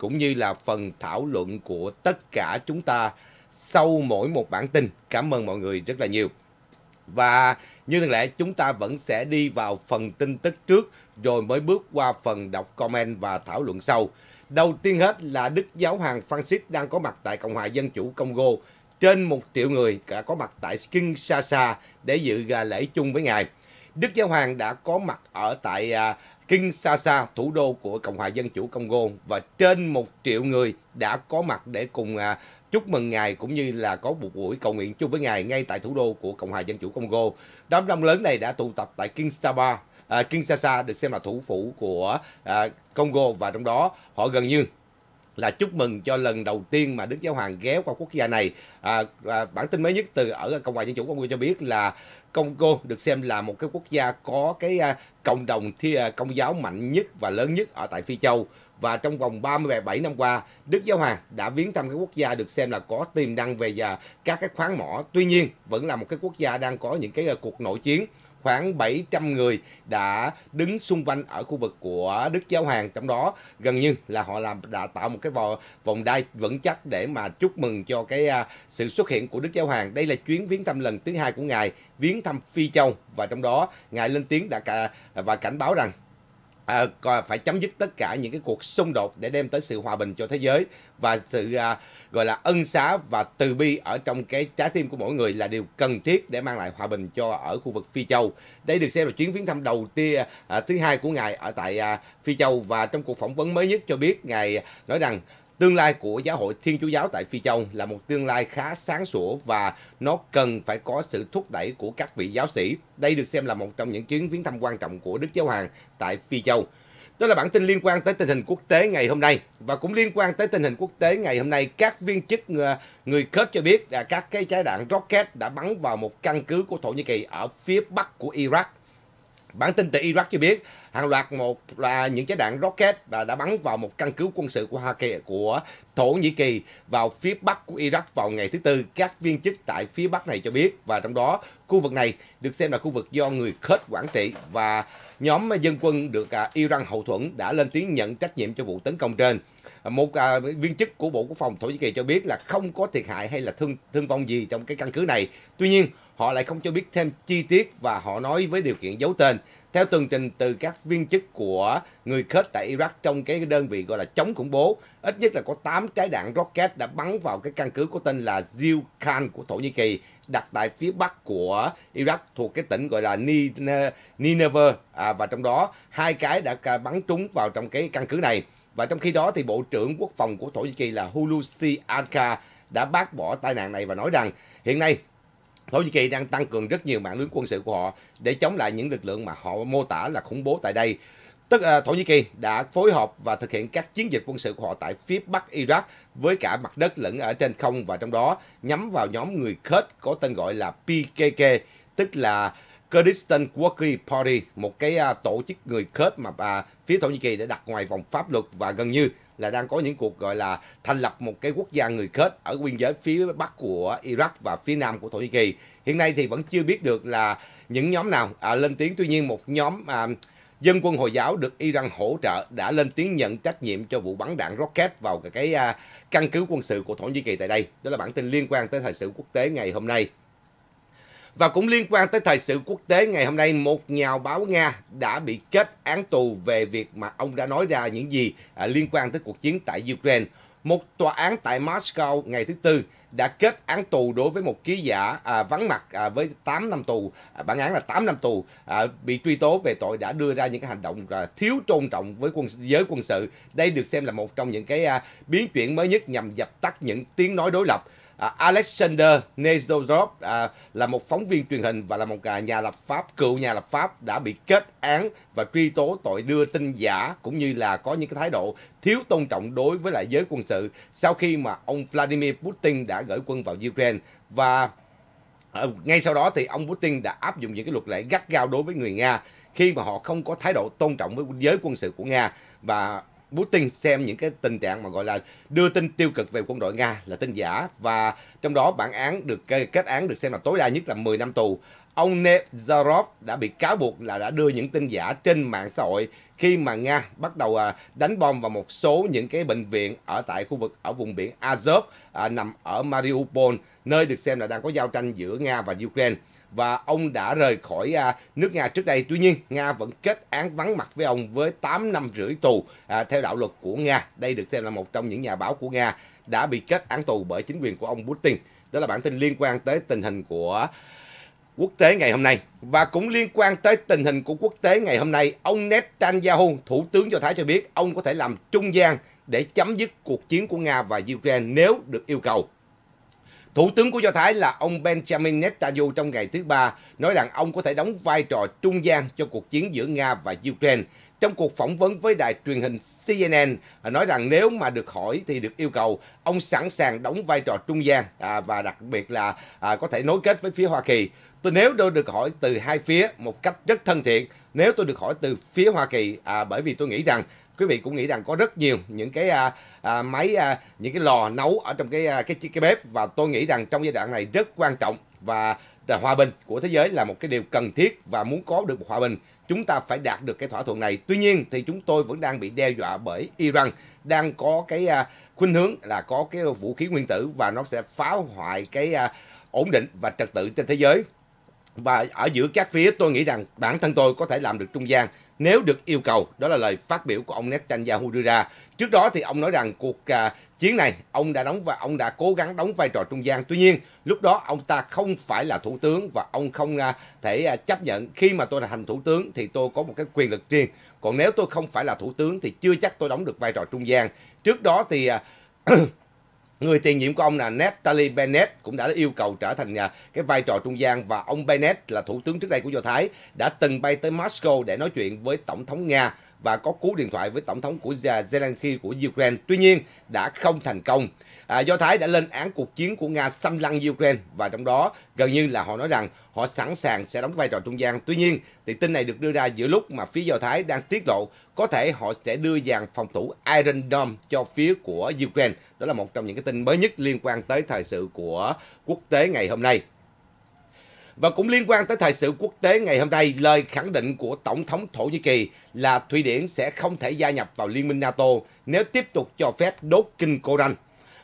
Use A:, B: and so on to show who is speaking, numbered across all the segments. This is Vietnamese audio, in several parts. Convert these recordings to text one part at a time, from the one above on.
A: cũng như là phần thảo luận của tất cả chúng ta sau mỗi một bản tin. Cảm ơn mọi người rất là nhiều. Và như thường lệ chúng ta vẫn sẽ đi vào phần tin tức trước rồi mới bước qua phần đọc comment và thảo luận sau. Đầu tiên hết là Đức Giáo hoàng Francis đang có mặt tại Cộng hòa Dân chủ Congo. Trên một triệu người đã có mặt tại Kinshasa để dự lễ chung với ngài. Đức Giáo Hoàng đã có mặt ở tại à, Kinshasa, thủ đô của Cộng hòa Dân chủ Congo và trên một triệu người đã có mặt để cùng à, chúc mừng Ngài cũng như là có một buổi cầu nguyện chung với Ngài ngay tại thủ đô của Cộng hòa Dân chủ Congo. Đám đông lớn này đã tụ tập tại Kinshasa, à, Kinshasa được xem là thủ phủ của Congo và trong đó họ gần như là chúc mừng cho lần đầu tiên mà Đức Giáo Hoàng ghé qua quốc gia này. À, à, bản tin mới nhất từ ở Cộng hòa Dân chủ Congo cho biết là Congo được xem là một cái quốc gia có cái à, cộng đồng thi à, công giáo mạnh nhất và lớn nhất ở tại Phi Châu và trong vòng 37 năm qua, Đức Giáo Hoàng đã viếng thăm các quốc gia được xem là có tiềm năng về à, các cái khoáng mỏ. Tuy nhiên, vẫn là một cái quốc gia đang có những cái à, cuộc nội chiến khoảng 700 người đã đứng xung quanh ở khu vực của Đức Giáo Hoàng trong đó gần như là họ làm đã tạo một cái vò, vòng đai vững chắc để mà chúc mừng cho cái à, sự xuất hiện của Đức Giáo Hoàng. Đây là chuyến viếng thăm lần thứ hai của ngài viếng thăm Phi Châu và trong đó ngài lên tiếng đã cả, và cảnh báo rằng À, phải chấm dứt tất cả những cái cuộc xung đột để đem tới sự hòa bình cho thế giới và sự à, gọi là ân xá và từ bi ở trong cái trái tim của mỗi người là điều cần thiết để mang lại hòa bình cho ở khu vực Phi Châu. Đây được xem là chuyến viếng thăm đầu tiên à, thứ hai của ngài ở tại à, Phi Châu và trong cuộc phỏng vấn mới nhất cho biết ngài nói rằng Tương lai của giáo hội Thiên Chúa giáo tại Phi Châu là một tương lai khá sáng sủa và nó cần phải có sự thúc đẩy của các vị giáo sĩ. Đây được xem là một trong những chuyến viếng thăm quan trọng của Đức Giáo Hoàng tại Phi Châu. Đó là bản tin liên quan tới tình hình quốc tế ngày hôm nay và cũng liên quan tới tình hình quốc tế ngày hôm nay. Các viên chức ờ, người, người Kurd cho biết là các cái trái đạn rocket đã bắn vào một căn cứ của Thổ Nhĩ Kỳ ở phía bắc của Iraq. Bản tin từ Iraq cho biết hàng loạt một là những trái đạn rocket và đã bắn vào một căn cứ quân sự của Hoa Kỳ của Thổ Nhĩ Kỳ vào phía bắc của Iraq vào ngày thứ tư. Các viên chức tại phía bắc này cho biết và trong đó khu vực này được xem là khu vực do người Kurd quản trị và nhóm dân quân được à, Iran hậu thuẫn đã lên tiếng nhận trách nhiệm cho vụ tấn công trên một à, viên chức của Bộ Quốc phòng Thổ Nhĩ Kỳ cho biết là không có thiệt hại hay là thương thương vong gì trong cái căn cứ này. Tuy nhiên, họ lại không cho biết thêm chi tiết và họ nói với điều kiện giấu tên. Theo tường trình từ các viên chức của người Kurd tại Iraq trong cái đơn vị gọi là chống khủng bố, ít nhất là có 8 trái đạn rocket đã bắn vào cái căn cứ có tên là Zil Khan của Thổ Nhĩ Kỳ, đặt tại phía bắc của Iraq thuộc cái tỉnh gọi là Nineveh, à, và trong đó hai cái đã à, bắn trúng vào trong cái căn cứ này. Và trong khi đó thì Bộ trưởng Quốc phòng của Thổ Nhĩ Kỳ là Hulusi Anka đã bác bỏ tai nạn này và nói rằng hiện nay Thổ Nhĩ Kỳ đang tăng cường rất nhiều mạng lưới quân sự của họ để chống lại những lực lượng mà họ mô tả là khủng bố tại đây. Tức à, Thổ Nhĩ Kỳ đã phối hợp và thực hiện các chiến dịch quân sự của họ tại phía bắc Iraq với cả mặt đất lẫn ở trên không và trong đó nhắm vào nhóm người Kurd có tên gọi là PKK, tức là Kurdistan Working Party, một cái à, tổ chức người Kurd mà à, phía Thổ Nhĩ Kỳ đã đặt ngoài vòng pháp luật và gần như là đang có những cuộc gọi là thành lập một cái quốc gia người Kurd ở biên giới phía bắc của Iraq và phía nam của Thổ Nhĩ Kỳ. Hiện nay thì vẫn chưa biết được là những nhóm nào à, lên tiếng. Tuy nhiên một nhóm à, dân quân Hồi giáo được Iran hỗ trợ đã lên tiếng nhận trách nhiệm cho vụ bắn đạn rocket vào cái à, căn cứ quân sự của Thổ Nhĩ Kỳ tại đây. Đó là bản tin liên quan tới thời sự quốc tế ngày hôm nay. Và cũng liên quan tới thời sự quốc tế, ngày hôm nay một nhà báo Nga đã bị kết án tù về việc mà ông đã nói ra những gì à, liên quan tới cuộc chiến tại Ukraine. Một tòa án tại Moscow ngày thứ Tư đã kết án tù đối với một ký giả à, vắng mặt à, với 8 năm tù, à, bản án là 8 năm tù, à, bị truy tố về tội đã đưa ra những cái hành động à, thiếu tôn trọng với quân giới quân sự. Đây được xem là một trong những cái à, biến chuyển mới nhất nhằm dập tắt những tiếng nói đối lập À, Alexander Nezorov à, là một phóng viên truyền hình và là một à, nhà lập pháp, cựu nhà lập pháp đã bị kết án và truy tố tội đưa tin giả cũng như là có những cái thái độ thiếu tôn trọng đối với lại giới quân sự sau khi mà ông Vladimir Putin đã gửi quân vào Ukraine và à, ngay sau đó thì ông Putin đã áp dụng những cái luật lệ gắt gao đối với người Nga khi mà họ không có thái độ tôn trọng với giới quân sự của Nga và Putin xem những cái tình trạng mà gọi là đưa tin tiêu cực về quân đội Nga là tin giả và trong đó bản án được kết án được xem là tối đa nhất là 10 năm tù. Ông Nevzarov đã bị cáo buộc là đã đưa những tin giả trên mạng xã hội khi mà Nga bắt đầu à, đánh bom vào một số những cái bệnh viện ở tại khu vực ở vùng biển Azov à, nằm ở Mariupol nơi được xem là đang có giao tranh giữa Nga và Ukraine và ông đã rời khỏi à, nước Nga trước đây. Tuy nhiên, Nga vẫn kết án vắng mặt với ông với 8 năm rưỡi tù à, theo đạo luật của Nga. Đây được xem là một trong những nhà báo của Nga đã bị kết án tù bởi chính quyền của ông Putin. Đó là bản tin liên quan tới tình hình của quốc tế ngày hôm nay. Và cũng liên quan tới tình hình của quốc tế ngày hôm nay, ông Netanyahu, Thủ tướng Do Thái cho biết ông có thể làm trung gian để chấm dứt cuộc chiến của Nga và Ukraine nếu được yêu cầu. Thủ tướng của Do Thái là ông Benjamin Netanyahu trong ngày thứ Ba nói rằng ông có thể đóng vai trò trung gian cho cuộc chiến giữa Nga và Ukraine. Trong cuộc phỏng vấn với đài truyền hình CNN, nói rằng nếu mà được hỏi thì được yêu cầu, ông sẵn sàng đóng vai trò trung gian à, và đặc biệt là à, có thể nối kết với phía Hoa Kỳ. Tôi nếu tôi được hỏi từ hai phía một cách rất thân thiện, nếu tôi được hỏi từ phía Hoa Kỳ, à, bởi vì tôi nghĩ rằng quý vị cũng nghĩ rằng có rất nhiều những cái à, à, máy à, những cái lò nấu ở trong cái, à, cái cái cái bếp và tôi nghĩ rằng trong giai đoạn này rất quan trọng và à, hòa bình của thế giới là một cái điều cần thiết và muốn có được một hòa bình chúng ta phải đạt được cái thỏa thuận này tuy nhiên thì chúng tôi vẫn đang bị đe dọa bởi iran đang có cái à, khuynh hướng là có cái vũ khí nguyên tử và nó sẽ phá hoại cái à, ổn định và trật tự trên thế giới và ở giữa các phía tôi nghĩ rằng bản thân tôi có thể làm được trung gian nếu được yêu cầu. Đó là lời phát biểu của ông Netanyahu đưa ra. Trước đó thì ông nói rằng cuộc uh, chiến này ông đã đóng và ông đã cố gắng đóng vai trò trung gian. Tuy nhiên, lúc đó ông ta không phải là thủ tướng và ông không uh, thể uh, chấp nhận khi mà tôi là thành thủ tướng thì tôi có một cái quyền lực riêng. Còn nếu tôi không phải là thủ tướng thì chưa chắc tôi đóng được vai trò trung gian. Trước đó thì uh, Người tiền nhiệm của ông là Natalie Bennett cũng đã yêu cầu trở thành à, cái vai trò trung gian và ông Bennett là thủ tướng trước đây của Do Thái đã từng bay tới Moscow để nói chuyện với Tổng thống Nga và có cú điện thoại với tổng thống của Zelensky của Ukraine. Tuy nhiên, đã không thành công. À, Do Thái đã lên án cuộc chiến của Nga xâm lăng Ukraine và trong đó gần như là họ nói rằng họ sẵn sàng sẽ đóng vai trò trung gian. Tuy nhiên, thì tin này được đưa ra giữa lúc mà phía Do Thái đang tiết lộ có thể họ sẽ đưa dàn phòng thủ Iron Dome cho phía của Ukraine. Đó là một trong những cái tin mới nhất liên quan tới thời sự của quốc tế ngày hôm nay. Và cũng liên quan tới thời sự quốc tế ngày hôm nay, lời khẳng định của Tổng thống Thổ Nhĩ Kỳ là Thụy Điển sẽ không thể gia nhập vào Liên minh NATO nếu tiếp tục cho phép đốt kinh Koran.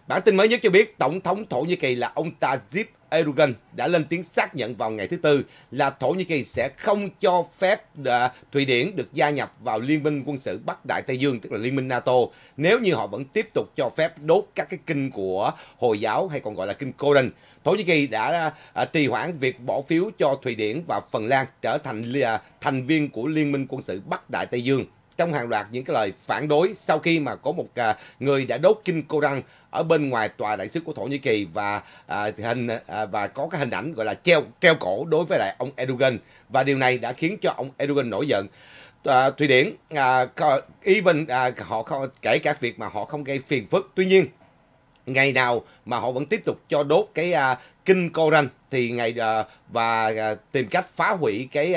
A: Bản tin mới nhất cho biết Tổng thống Thổ Nhĩ Kỳ là ông Tajip Erdogan đã lên tiếng xác nhận vào ngày thứ Tư là Thổ Nhĩ Kỳ sẽ không cho phép à, Thụy Điển được gia nhập vào Liên minh quân sự Bắc Đại Tây Dương, tức là Liên minh NATO, nếu như họ vẫn tiếp tục cho phép đốt các cái kinh của Hồi giáo hay còn gọi là kinh Koran. Thổ Nhĩ Kỳ đã à, trì hoãn việc bỏ phiếu cho Thụy Điển và Phần Lan trở thành à, thành viên của Liên minh quân sự Bắc Đại Tây Dương trong hàng loạt những cái lời phản đối sau khi mà có một à, người đã đốt kinh Koran ở bên ngoài tòa đại sứ của Thổ Nhĩ Kỳ và à, hình à, và có cái hình ảnh gọi là treo treo cổ đối với lại ông Erdogan và điều này đã khiến cho ông Erdogan nổi giận. À, Thụy Điển à, even họ không, kể cả việc mà họ không gây phiền phức. Tuy nhiên ngày nào mà họ vẫn tiếp tục cho đốt cái à, kinh Koran thì ngày và tìm cách phá hủy cái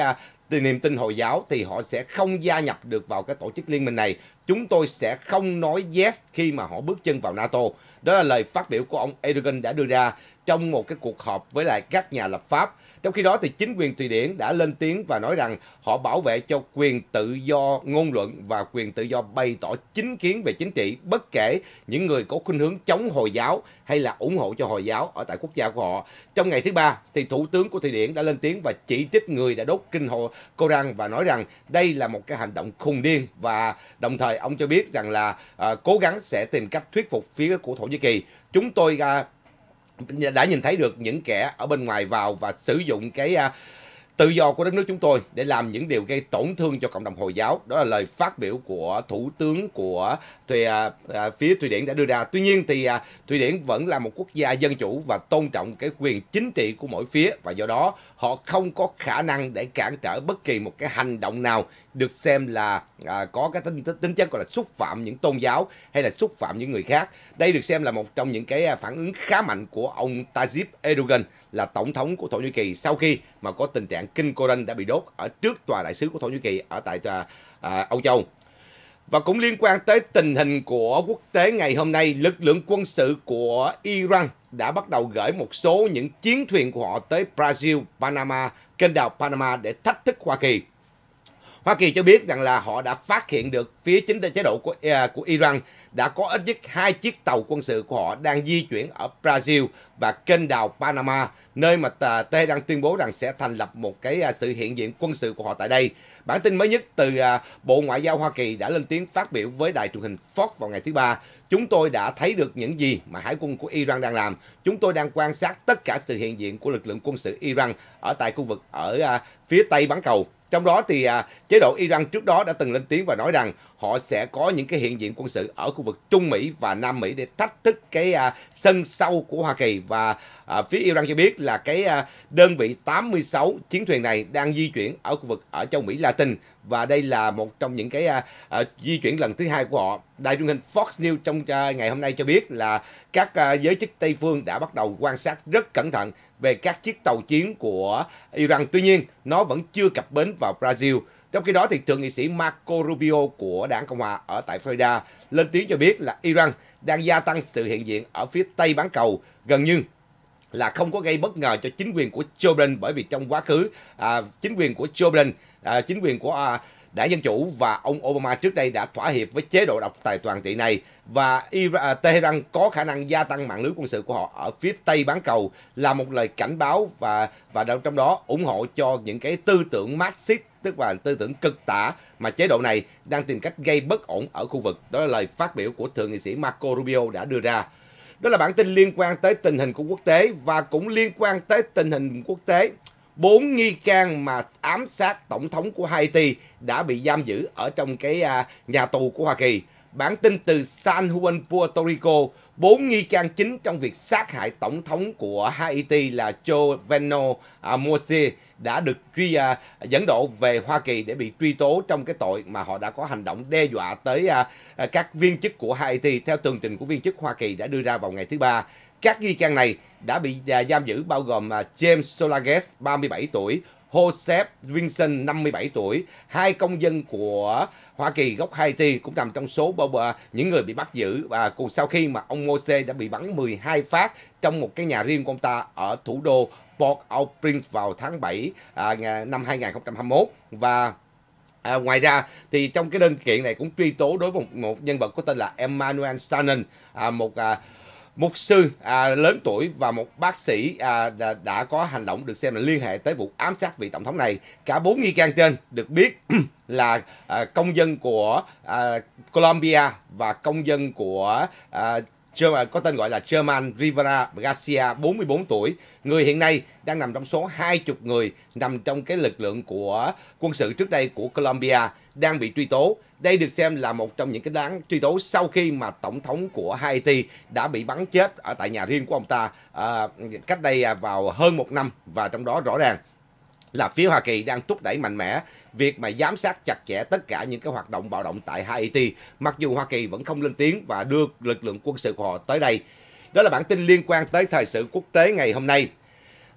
A: từ niềm tin Hồi giáo thì họ sẽ không gia nhập được vào cái tổ chức liên minh này. Chúng tôi sẽ không nói yes khi mà họ bước chân vào NATO. Đó là lời phát biểu của ông Erdogan đã đưa ra trong một cái cuộc họp với lại các nhà lập pháp trong khi đó thì chính quyền Thụy Điển đã lên tiếng và nói rằng họ bảo vệ cho quyền tự do ngôn luận và quyền tự do bày tỏ chính kiến về chính trị bất kể những người có khuynh hướng chống Hồi giáo hay là ủng hộ cho Hồi giáo ở tại quốc gia của họ. Trong ngày thứ ba thì Thủ tướng của Thụy Điển đã lên tiếng và chỉ trích người đã đốt kinh hồ Koran và nói rằng đây là một cái hành động khùng điên và đồng thời ông cho biết rằng là à, cố gắng sẽ tìm cách thuyết phục phía của Thổ Nhĩ Kỳ. Chúng tôi à, đã nhìn thấy được những kẻ ở bên ngoài vào và sử dụng cái uh, tự do của đất nước chúng tôi để làm những điều gây tổn thương cho cộng đồng Hồi giáo. Đó là lời phát biểu của Thủ tướng của Thùy, à, à, phía Thụy Điển đã đưa ra. Tuy nhiên thì à, Thụy Điển vẫn là một quốc gia dân chủ và tôn trọng cái quyền chính trị của mỗi phía và do đó họ không có khả năng để cản trở bất kỳ một cái hành động nào được xem là à, có cái tính, tính chất gọi là xúc phạm những tôn giáo hay là xúc phạm những người khác. Đây được xem là một trong những cái à, phản ứng khá mạnh của ông Tayyip Erdogan là tổng thống của Thổ Nhĩ Kỳ sau khi mà có tình trạng kinh Koran đã bị đốt ở trước tòa đại sứ của Thổ Nhĩ Kỳ ở tại à, Âu Châu. Và cũng liên quan tới tình hình của quốc tế ngày hôm nay, lực lượng quân sự của Iran đã bắt đầu gửi một số những chiến thuyền của họ tới Brazil, Panama, kênh đào Panama để thách thức Hoa Kỳ. Hoa Kỳ cho biết rằng là họ đã phát hiện được phía chính chế độ của à, của Iran đã có ít nhất hai chiếc tàu quân sự của họ đang di chuyển ở Brazil và kênh đào Panama, nơi mà đang tuyên bố rằng sẽ thành lập một cái à, sự hiện diện quân sự của họ tại đây. Bản tin mới nhất từ à, Bộ Ngoại giao Hoa Kỳ đã lên tiếng phát biểu với đài truyền hình Fox vào ngày thứ Ba. Chúng tôi đã thấy được những gì mà hải quân của Iran đang làm. Chúng tôi đang quan sát tất cả sự hiện diện của lực lượng quân sự Iran ở tại khu vực ở phía tây bán cầu trong đó thì à, chế độ Iran trước đó đã từng lên tiếng và nói rằng họ sẽ có những cái hiện diện quân sự ở khu vực Trung Mỹ và Nam Mỹ để thách thức cái à, sân sâu của Hoa Kỳ và à, phía Iran cho biết là cái à, đơn vị 86 chiến thuyền này đang di chuyển ở khu vực ở châu Mỹ Latin và đây là một trong những cái à, à, di chuyển lần thứ hai của họ. Đài truyền hình Fox News trong à, ngày hôm nay cho biết là các à, giới chức Tây phương đã bắt đầu quan sát rất cẩn thận về các chiếc tàu chiến của Iran. Tuy nhiên, nó vẫn chưa cập bến vào Brazil. Trong khi đó, thì thượng nghị sĩ Marco Rubio của đảng Cộng hòa ở tại Florida lên tiếng cho biết là Iran đang gia tăng sự hiện diện ở phía tây bán cầu gần như là không có gây bất ngờ cho chính quyền của Joe Biden bởi vì trong quá khứ à, chính quyền của Joe Biden, à, chính quyền của à, đảng Dân Chủ và ông Obama trước đây đã thỏa hiệp với chế độ độc tài toàn trị này và Iran, à, Tehran có khả năng gia tăng mạng lưới quân sự của họ ở phía Tây bán cầu là một lời cảnh báo và và trong đó ủng hộ cho những cái tư tưởng Marxist tức là tư tưởng cực tả mà chế độ này đang tìm cách gây bất ổn ở khu vực. Đó là lời phát biểu của thượng nghị sĩ Marco Rubio đã đưa ra. Đó là bản tin liên quan tới tình hình của quốc tế và cũng liên quan tới tình hình quốc tế. Bốn nghi can mà ám sát tổng thống của Haiti đã bị giam giữ ở trong cái à, nhà tù của Hoa Kỳ. Bản tin từ San Juan, Puerto Rico, bốn nghi can chính trong việc sát hại tổng thống của Haiti là Joveno Moise đã được truy à, dẫn độ về Hoa Kỳ để bị truy tố trong cái tội mà họ đã có hành động đe dọa tới à, à, các viên chức của Haiti theo tường trình của viên chức Hoa Kỳ đã đưa ra vào ngày thứ ba. Các nghi can này đã bị à, giam giữ bao gồm à, James Solages 37 tuổi, Joseph Vinson 57 tuổi, hai công dân của Hoa Kỳ gốc Haiti cũng nằm trong số những người bị bắt giữ và cùng sau khi mà ông Mose đã bị bắn 12 phát trong một cái nhà riêng của ông ta ở thủ đô Port-au-Prince vào tháng 7 à, năm 2021 và À, ngoài ra thì trong cái đơn kiện này cũng truy tố đối với một, một nhân vật có tên là Emmanuel Stanen, à, một à, một sư à, lớn tuổi và một bác sĩ à, đã, đã có hành động được xem là liên hệ tới vụ ám sát vị tổng thống này. Cả bốn nghi can trên được biết là à, công dân của à, Colombia và công dân của à, à có tên gọi là German Rivera Garcia, 44 tuổi. Người hiện nay đang nằm trong số 20 người nằm trong cái lực lượng của quân sự trước đây của Colombia đang bị truy tố. Đây được xem là một trong những cái đáng truy tố sau khi mà tổng thống của Haiti đã bị bắn chết ở tại nhà riêng của ông ta à, cách đây à, vào hơn một năm và trong đó rõ ràng là phía Hoa Kỳ đang thúc đẩy mạnh mẽ việc mà giám sát chặt chẽ tất cả những cái hoạt động bạo động tại Haiti, mặc dù Hoa Kỳ vẫn không lên tiếng và đưa lực lượng quân sự của họ tới đây. Đó là bản tin liên quan tới thời sự quốc tế ngày hôm nay.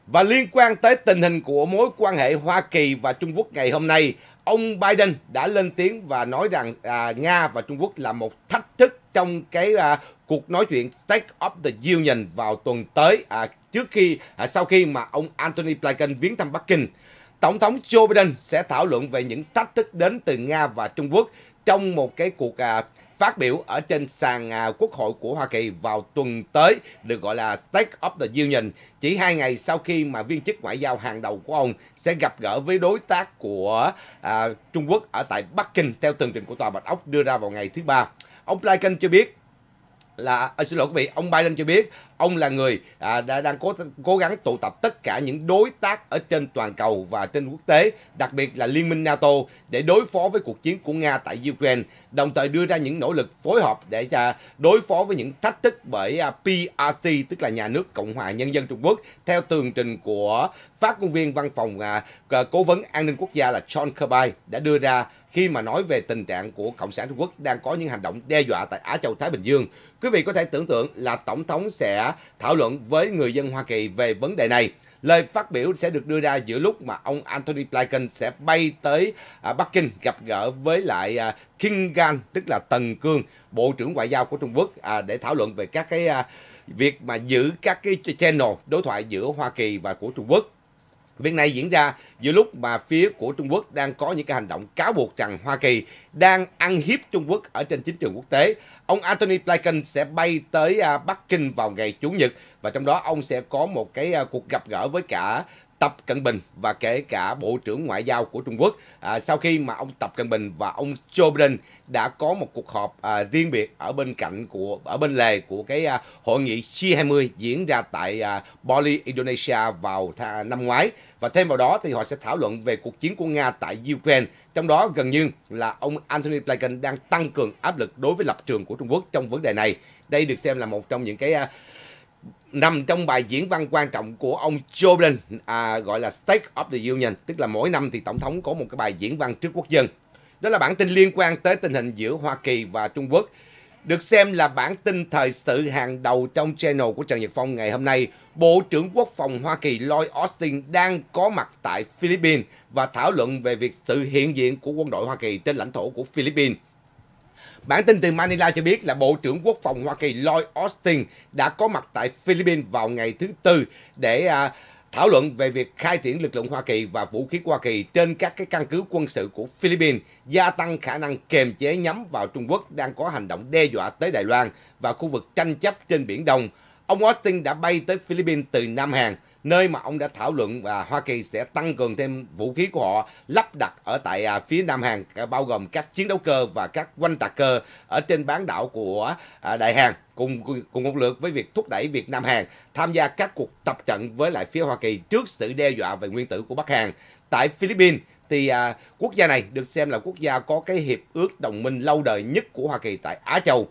A: Và liên quan tới tình hình của mối quan hệ Hoa Kỳ và Trung Quốc ngày hôm nay, ông Biden đã lên tiếng và nói rằng à, Nga và Trung Quốc là một thách thức trong cái à, cuộc nói chuyện State of the Union vào tuần tới à, trước khi à, sau khi mà ông Anthony Blinken viếng thăm Bắc Kinh. Tổng thống Joe Biden sẽ thảo luận về những thách thức đến từ Nga và Trung Quốc trong một cái cuộc à, phát biểu ở trên sàn à, quốc hội của Hoa Kỳ vào tuần tới được gọi là State of the Union chỉ hai ngày sau khi mà viên chức ngoại giao hàng đầu của ông sẽ gặp gỡ với đối tác của à, Trung Quốc ở tại Bắc Kinh theo tường trình của Tòa Bạch Ốc đưa ra vào ngày thứ ba. Ông Blinken cho biết là à, xin lỗi quý vị ông Biden cho biết ông là người à, đã đang cố cố gắng tụ tập tất cả những đối tác ở trên toàn cầu và trên quốc tế đặc biệt là liên minh NATO để đối phó với cuộc chiến của Nga tại Ukraine đồng thời đưa ra những nỗ lực phối hợp để à, đối phó với những thách thức bởi à, PRC, tức là Nhà nước Cộng hòa Nhân dân Trung Quốc, theo tường trình của phát ngôn viên văn phòng à, cố vấn an ninh quốc gia là John Kirby đã đưa ra khi mà nói về tình trạng của Cộng sản Trung Quốc đang có những hành động đe dọa tại Á Châu Thái Bình Dương. Quý vị có thể tưởng tượng là Tổng thống sẽ thảo luận với người dân Hoa Kỳ về vấn đề này. Lời phát biểu sẽ được đưa ra giữa lúc mà ông Anthony Blinken sẽ bay tới à, Bắc Kinh gặp gỡ với lại à, King Gan, tức là Tần Cương, Bộ trưởng Ngoại giao của Trung Quốc à, để thảo luận về các cái à, việc mà giữ các cái channel đối thoại giữa Hoa Kỳ và của Trung Quốc. Việc này diễn ra giữa lúc mà phía của Trung Quốc đang có những cái hành động cáo buộc rằng Hoa Kỳ đang ăn hiếp Trung Quốc ở trên chính trường quốc tế. Ông Anthony Blinken sẽ bay tới à, Bắc Kinh vào ngày Chủ nhật và trong đó ông sẽ có một cái à, cuộc gặp gỡ với cả Tập Cận Bình và kể cả Bộ trưởng Ngoại giao của Trung Quốc à, sau khi mà ông Tập Cận Bình và ông Joe Biden đã có một cuộc họp à, riêng biệt ở bên cạnh của ở bên lề của cái à, hội nghị G20 diễn ra tại à, Bali, Indonesia vào th- năm ngoái và thêm vào đó thì họ sẽ thảo luận về cuộc chiến của Nga tại Ukraine trong đó gần như là ông Anthony Blinken đang tăng cường áp lực đối với lập trường của Trung Quốc trong vấn đề này đây được xem là một trong những cái à, nằm trong bài diễn văn quan trọng của ông Joe Biden à, gọi là State of the Union, tức là mỗi năm thì tổng thống có một cái bài diễn văn trước quốc dân. Đó là bản tin liên quan tới tình hình giữa Hoa Kỳ và Trung Quốc, được xem là bản tin thời sự hàng đầu trong channel của Trần Nhật Phong ngày hôm nay. Bộ trưởng Quốc phòng Hoa Kỳ Lloyd Austin đang có mặt tại Philippines và thảo luận về việc sự hiện diện của quân đội Hoa Kỳ trên lãnh thổ của Philippines. Bản tin từ Manila cho biết là Bộ trưởng Quốc phòng Hoa Kỳ Lloyd Austin đã có mặt tại Philippines vào ngày thứ Tư để à, thảo luận về việc khai triển lực lượng Hoa Kỳ và vũ khí Hoa Kỳ trên các cái căn cứ quân sự của Philippines, gia tăng khả năng kềm chế nhắm vào Trung Quốc đang có hành động đe dọa tới Đài Loan và khu vực tranh chấp trên Biển Đông. Ông Austin đã bay tới Philippines từ Nam Hàn nơi mà ông đã thảo luận và Hoa Kỳ sẽ tăng cường thêm vũ khí của họ lắp đặt ở tại à, phía Nam Hàn bao gồm các chiến đấu cơ và các quanh tạc cơ ở trên bán đảo của à, Đại Hàn cùng cùng một lượt với việc thúc đẩy Việt Nam Hàn tham gia các cuộc tập trận với lại phía Hoa Kỳ trước sự đe dọa về nguyên tử của Bắc Hàn. Tại Philippines thì à, quốc gia này được xem là quốc gia có cái hiệp ước đồng minh lâu đời nhất của Hoa Kỳ tại Á Châu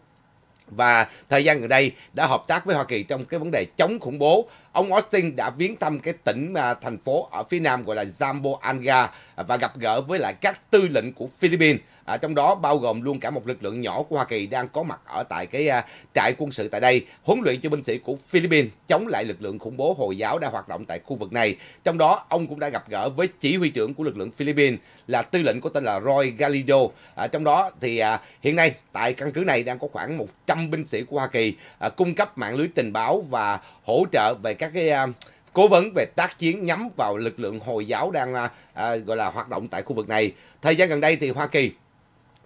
A: và thời gian gần đây đã hợp tác với Hoa Kỳ trong cái vấn đề chống khủng bố. Ông Austin đã viếng thăm cái tỉnh mà thành phố ở phía nam gọi là Zamboanga và gặp gỡ với lại các tư lệnh của Philippines à, trong đó bao gồm luôn cả một lực lượng nhỏ của Hoa Kỳ đang có mặt ở tại cái à, trại quân sự tại đây huấn luyện cho binh sĩ của Philippines chống lại lực lượng khủng bố Hồi giáo đang hoạt động tại khu vực này. Trong đó ông cũng đã gặp gỡ với chỉ huy trưởng của lực lượng Philippines là tư lệnh có tên là Roy Galindo À, trong đó thì à, hiện nay tại căn cứ này đang có khoảng 100 binh sĩ của Hoa Kỳ à, cung cấp mạng lưới tình báo và hỗ trợ về các cái à, cố vấn về tác chiến nhắm vào lực lượng Hồi giáo đang à, à gọi là hoạt động tại khu vực này. Thời gian gần đây thì Hoa Kỳ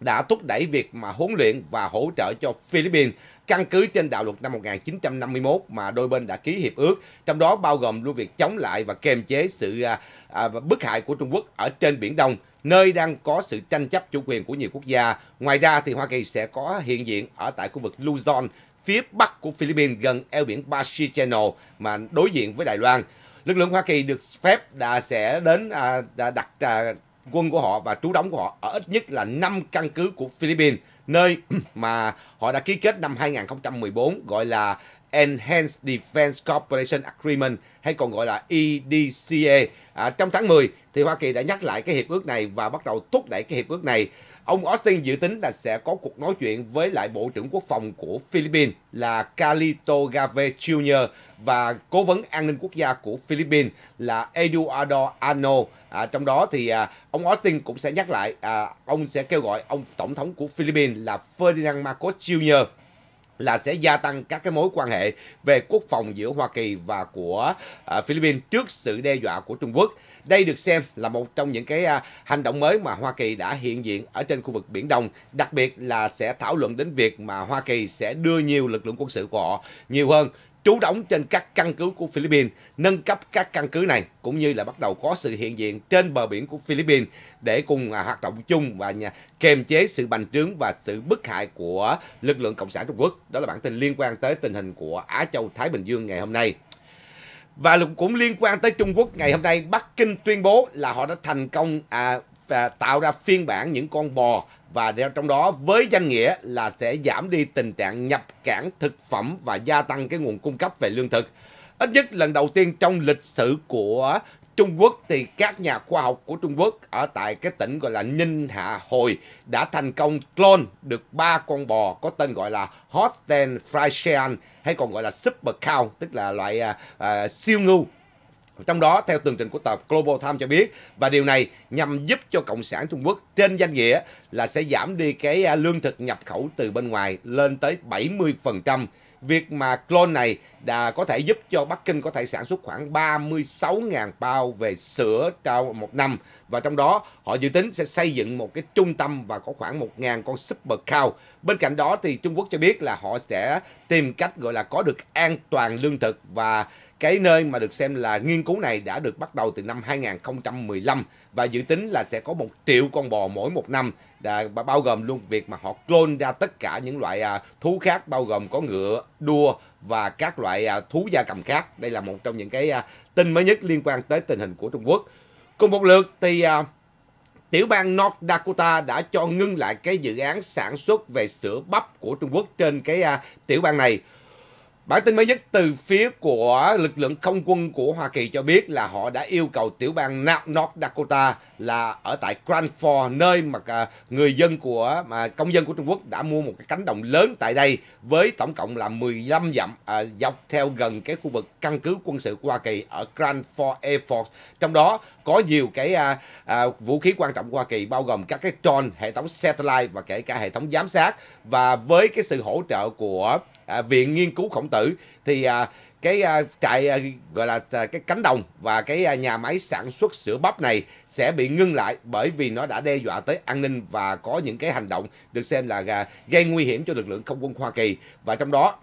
A: đã thúc đẩy việc mà huấn luyện và hỗ trợ cho Philippines căn cứ trên đạo luật năm 1951 mà đôi bên đã ký hiệp ước, trong đó bao gồm luôn việc chống lại và kiềm chế sự à, à, bức hại của Trung Quốc ở trên Biển Đông, nơi đang có sự tranh chấp chủ quyền của nhiều quốc gia. Ngoài ra thì Hoa Kỳ sẽ có hiện diện ở tại khu vực Luzon, phía bắc của Philippines gần eo biển Pacific Channel mà đối diện với Đài Loan lực lượng Hoa Kỳ được phép đã sẽ đến à, đặt à, quân của họ và trú đóng của họ ở ít nhất là 5 căn cứ của Philippines, nơi mà họ đã ký kết năm 2014 gọi là Enhanced Defense Cooperation Agreement hay còn gọi là EDCA. À, trong tháng 10 thì Hoa Kỳ đã nhắc lại cái hiệp ước này và bắt đầu thúc đẩy cái hiệp ước này. Ông Austin dự tính là sẽ có cuộc nói chuyện với lại Bộ trưởng Quốc phòng của Philippines là Calito Gave Jr. và Cố vấn An ninh Quốc gia của Philippines là Eduardo Ano. À, trong đó thì à, ông Austin cũng sẽ nhắc lại, à, ông sẽ kêu gọi ông Tổng thống của Philippines là Ferdinand Marcos Jr là sẽ gia tăng các cái mối quan hệ về quốc phòng giữa Hoa Kỳ và của uh, Philippines trước sự đe dọa của Trung Quốc. Đây được xem là một trong những cái uh, hành động mới mà Hoa Kỳ đã hiện diện ở trên khu vực Biển Đông, đặc biệt là sẽ thảo luận đến việc mà Hoa Kỳ sẽ đưa nhiều lực lượng quân sự của họ nhiều hơn chủ động trên các căn cứ của Philippines, nâng cấp các căn cứ này cũng như là bắt đầu có sự hiện diện trên bờ biển của Philippines để cùng à, hoạt động chung và nhà, kiềm chế sự bành trướng và sự bức hại của lực lượng cộng sản Trung Quốc. Đó là bản tin liên quan tới tình hình của Á Châu Thái Bình Dương ngày hôm nay. Và cũng liên quan tới Trung Quốc ngày hôm nay, Bắc Kinh tuyên bố là họ đã thành công à, và tạo ra phiên bản những con bò và trong đó với danh nghĩa là sẽ giảm đi tình trạng nhập cản thực phẩm và gia tăng cái nguồn cung cấp về lương thực. Ít nhất lần đầu tiên trong lịch sử của Trung Quốc thì các nhà khoa học của Trung Quốc ở tại cái tỉnh gọi là Ninh Hạ Hồi đã thành công clone được ba con bò có tên gọi là Holstein Friesian hay còn gọi là Super Cow tức là loại uh, siêu ngưu trong đó, theo tường trình của tờ Global Times cho biết, và điều này nhằm giúp cho Cộng sản Trung Quốc trên danh nghĩa là sẽ giảm đi cái à, lương thực nhập khẩu từ bên ngoài lên tới 70%. Việc mà clone này đã có thể giúp cho Bắc Kinh có thể sản xuất khoảng 36.000 bao về sữa trong một năm. Và trong đó, họ dự tính sẽ xây dựng một cái trung tâm và có khoảng 1.000 con super cow Bên cạnh đó thì Trung Quốc cho biết là họ sẽ tìm cách gọi là có được an toàn lương thực và cái nơi mà được xem là nghiên cứu này đã được bắt đầu từ năm 2015 và dự tính là sẽ có một triệu con bò mỗi một năm đã bao gồm luôn việc mà họ clone ra tất cả những loại à, thú khác bao gồm có ngựa, đua và các loại à, thú gia cầm khác. Đây là một trong những cái à, tin mới nhất liên quan tới tình hình của Trung Quốc. Cùng một lượt thì tiểu bang North Dakota đã cho ngưng lại cái dự án sản xuất về sữa bắp của Trung Quốc trên cái uh, tiểu bang này. Bản tin mới nhất từ phía của lực lượng không quân của Hoa Kỳ cho biết là họ đã yêu cầu tiểu bang North Dakota là ở tại Grand Forks nơi mà à, người dân của mà công dân của Trung Quốc đã mua một cái cánh đồng lớn tại đây với tổng cộng là 15 dặm à, dọc theo gần cái khu vực căn cứ quân sự của Hoa Kỳ ở Grand Forks Air Force. Trong đó có nhiều cái à, à, vũ khí quan trọng của Hoa Kỳ bao gồm các cái drone, hệ thống satellite và kể cả hệ thống giám sát và với cái sự hỗ trợ của à, viện nghiên cứu khổng tử thì à, cái à, trại à, gọi là à, cái cánh đồng và cái à, nhà máy sản xuất sữa bắp này sẽ bị ngưng lại bởi vì nó đã đe dọa tới an ninh và có những cái hành động được xem là à, gây nguy hiểm cho lực lượng không quân Hoa Kỳ và trong đó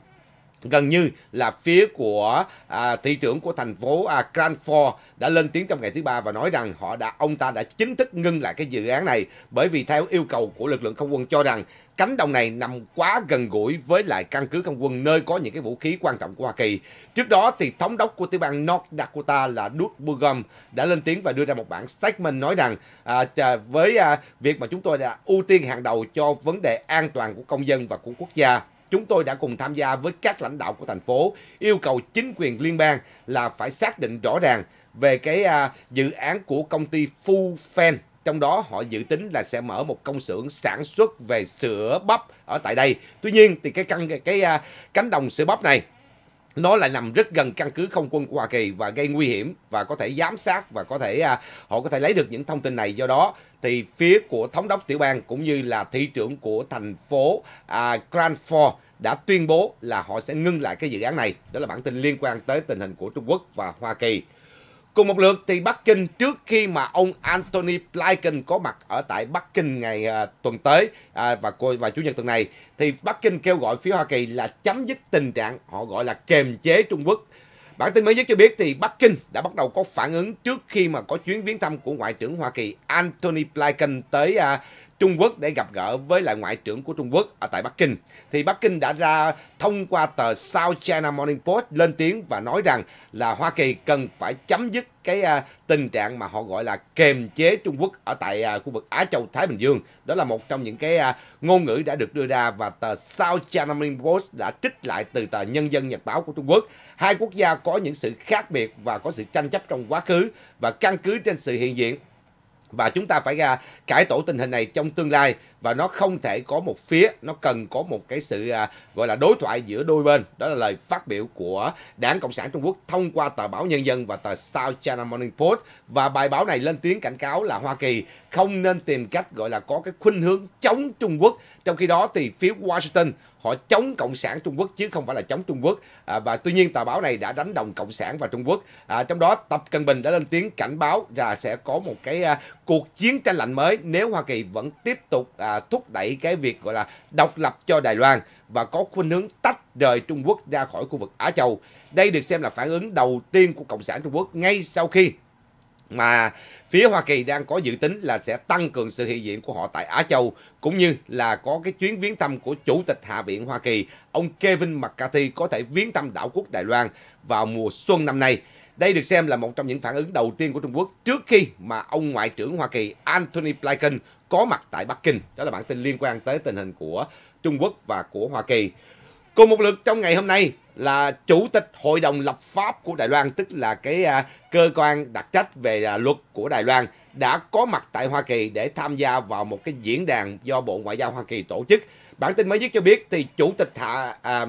A: gần như là phía của à, thị trưởng của thành phố à, Cranford đã lên tiếng trong ngày thứ ba và nói rằng họ đã ông ta đã chính thức ngưng lại cái dự án này bởi vì theo yêu cầu của lực lượng không quân cho rằng cánh đồng này nằm quá gần gũi với lại căn cứ không quân nơi có những cái vũ khí quan trọng của Hoa Kỳ. Trước đó thì thống đốc của tiểu bang North Dakota là Doug Burgum đã lên tiếng và đưa ra một bản statement nói rằng à, với à, việc mà chúng tôi đã ưu tiên hàng đầu cho vấn đề an toàn của công dân và của quốc gia chúng tôi đã cùng tham gia với các lãnh đạo của thành phố yêu cầu chính quyền liên bang là phải xác định rõ ràng về cái à, dự án của công ty Fu Fan trong đó họ dự tính là sẽ mở một công xưởng sản xuất về sữa bắp ở tại đây. Tuy nhiên thì cái căn cái, cái à, cánh đồng sữa bắp này nó lại nằm rất gần căn cứ không quân của Hoa Kỳ và gây nguy hiểm và có thể giám sát và có thể à, họ có thể lấy được những thông tin này do đó thì phía của thống đốc tiểu bang cũng như là thị trưởng của thành phố à, Grand Forks đã tuyên bố là họ sẽ ngưng lại cái dự án này. Đó là bản tin liên quan tới tình hình của Trung Quốc và Hoa Kỳ. Cùng một lượt thì Bắc Kinh trước khi mà ông Anthony Blinken có mặt ở tại Bắc Kinh ngày à, tuần tới à, và cô và chủ nhật tuần này thì Bắc Kinh kêu gọi phía Hoa Kỳ là chấm dứt tình trạng họ gọi là kềm chế Trung Quốc Bản tin mới nhất cho biết thì Bắc Kinh đã bắt đầu có phản ứng trước khi mà có chuyến viếng thăm của Ngoại trưởng Hoa Kỳ Antony Blinken tới à, Trung Quốc để gặp gỡ với lại ngoại trưởng của Trung Quốc ở tại Bắc Kinh. Thì Bắc Kinh đã ra thông qua tờ South China Morning Post lên tiếng và nói rằng là Hoa Kỳ cần phải chấm dứt cái à, tình trạng mà họ gọi là kềm chế Trung Quốc ở tại à, khu vực Á Châu Thái Bình Dương. Đó là một trong những cái à, ngôn ngữ đã được đưa ra và tờ South China Morning Post đã trích lại từ tờ Nhân dân Nhật báo của Trung Quốc. Hai quốc gia có những sự khác biệt và có sự tranh chấp trong quá khứ và căn cứ trên sự hiện diện và chúng ta phải ra à, cải tổ tình hình này trong tương lai và nó không thể có một phía nó cần có một cái sự à, gọi là đối thoại giữa đôi bên đó là lời phát biểu của đảng cộng sản trung quốc thông qua tờ báo nhân dân và tờ south china morning post và bài báo này lên tiếng cảnh cáo là hoa kỳ không nên tìm cách gọi là có cái khuynh hướng chống trung quốc trong khi đó thì phía washington họ chống cộng sản trung quốc chứ không phải là chống trung quốc à, và tuy nhiên tờ báo này đã đánh đồng cộng sản và trung quốc à, trong đó tập cận bình đã lên tiếng cảnh báo là sẽ có một cái à, cuộc chiến tranh lạnh mới nếu hoa kỳ vẫn tiếp tục à, thúc đẩy cái việc gọi là độc lập cho Đài Loan và có khuynh hướng tách rời Trung Quốc ra khỏi khu vực Á Châu. Đây được xem là phản ứng đầu tiên của Cộng sản Trung Quốc ngay sau khi mà phía Hoa Kỳ đang có dự tính là sẽ tăng cường sự hiện diện của họ tại Á Châu cũng như là có cái chuyến viếng thăm của Chủ tịch Hạ viện Hoa Kỳ ông Kevin McCarthy có thể viếng thăm đảo quốc Đài Loan vào mùa xuân năm nay. Đây được xem là một trong những phản ứng đầu tiên của Trung Quốc trước khi mà ông Ngoại trưởng Hoa Kỳ Anthony Blinken có mặt tại Bắc Kinh. Đó là bản tin liên quan tới tình hình của Trung Quốc và của Hoa Kỳ. Cùng một lượt trong ngày hôm nay là Chủ tịch Hội đồng lập pháp của Đài Loan, tức là cái à, cơ quan đặc trách về à, luật của Đài Loan, đã có mặt tại Hoa Kỳ để tham gia vào một cái diễn đàn do Bộ Ngoại giao Hoa Kỳ tổ chức. Bản tin mới nhất cho biết thì Chủ tịch Hạ... Uh,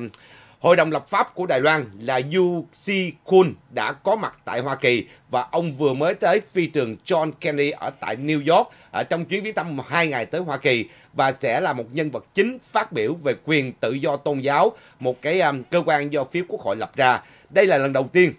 A: Hội đồng lập pháp của Đài Loan là Yu Si-kun đã có mặt tại Hoa Kỳ và ông vừa mới tới phi trường John Kennedy ở tại New York ở à, trong chuyến viếng thăm 2 ngày tới Hoa Kỳ và sẽ là một nhân vật chính phát biểu về quyền tự do tôn giáo, một cái um, cơ quan do phía Quốc hội lập ra. Đây là lần đầu tiên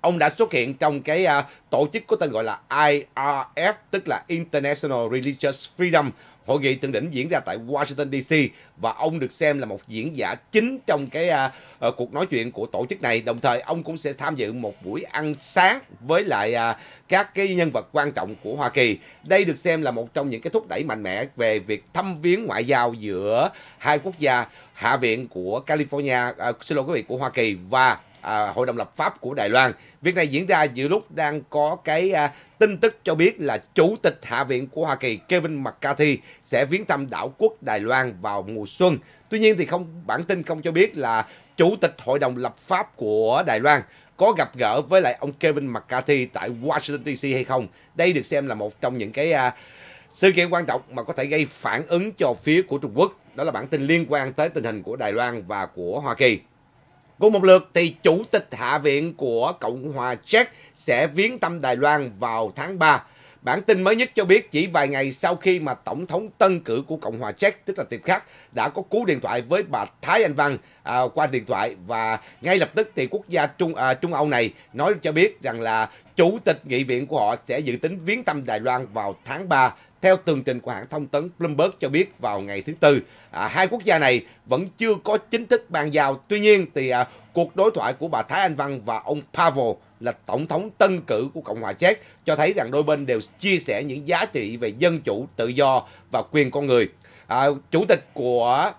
A: ông đã xuất hiện trong cái uh, tổ chức có tên gọi là IRF tức là International Religious Freedom Hội nghị thượng đỉnh diễn ra tại Washington DC và ông được xem là một diễn giả chính trong cái à, à, cuộc nói chuyện của tổ chức này. Đồng thời ông cũng sẽ tham dự một buổi ăn sáng với lại à, các cái nhân vật quan trọng của Hoa Kỳ. Đây được xem là một trong những cái thúc đẩy mạnh mẽ về việc thăm viếng ngoại giao giữa hai quốc gia Hạ viện của California, à, xin lỗi quý vị của Hoa Kỳ và à, Hội đồng lập pháp của Đài Loan. Việc này diễn ra giữa lúc đang có cái à, tin tức cho biết là Chủ tịch Hạ viện của Hoa Kỳ Kevin McCarthy sẽ viếng thăm đảo quốc Đài Loan vào mùa xuân. Tuy nhiên thì không bản tin không cho biết là Chủ tịch Hội đồng lập pháp của Đài Loan có gặp gỡ với lại ông Kevin McCarthy tại Washington DC hay không. Đây được xem là một trong những cái à, sự kiện quan trọng mà có thể gây phản ứng cho phía của Trung Quốc. Đó là bản tin liên quan tới tình hình của Đài Loan và của Hoa Kỳ. Cùng một lượt thì Chủ tịch Hạ viện của Cộng hòa Czech sẽ viếng thăm Đài Loan vào tháng 3. Bản tin mới nhất cho biết chỉ vài ngày sau khi mà Tổng thống tân cử của Cộng hòa Czech, tức là Tiệp Khắc, đã có cú điện thoại với bà Thái Anh Văn à, qua điện thoại và ngay lập tức thì quốc gia Trung à, Trung Âu này nói cho biết rằng là Chủ tịch Nghị viện của họ sẽ dự tính viếng thăm Đài Loan vào tháng 3 theo tường trình của hãng thông tấn Bloomberg cho biết vào ngày thứ Tư, à, hai quốc gia này vẫn chưa có chính thức bàn giao. Tuy nhiên, thì à, cuộc đối thoại của bà Thái Anh Văn và ông Pavel là tổng thống tân cử của Cộng hòa Séc cho thấy rằng đôi bên đều chia sẻ những giá trị về dân chủ, tự do và quyền con người. À, chủ tịch của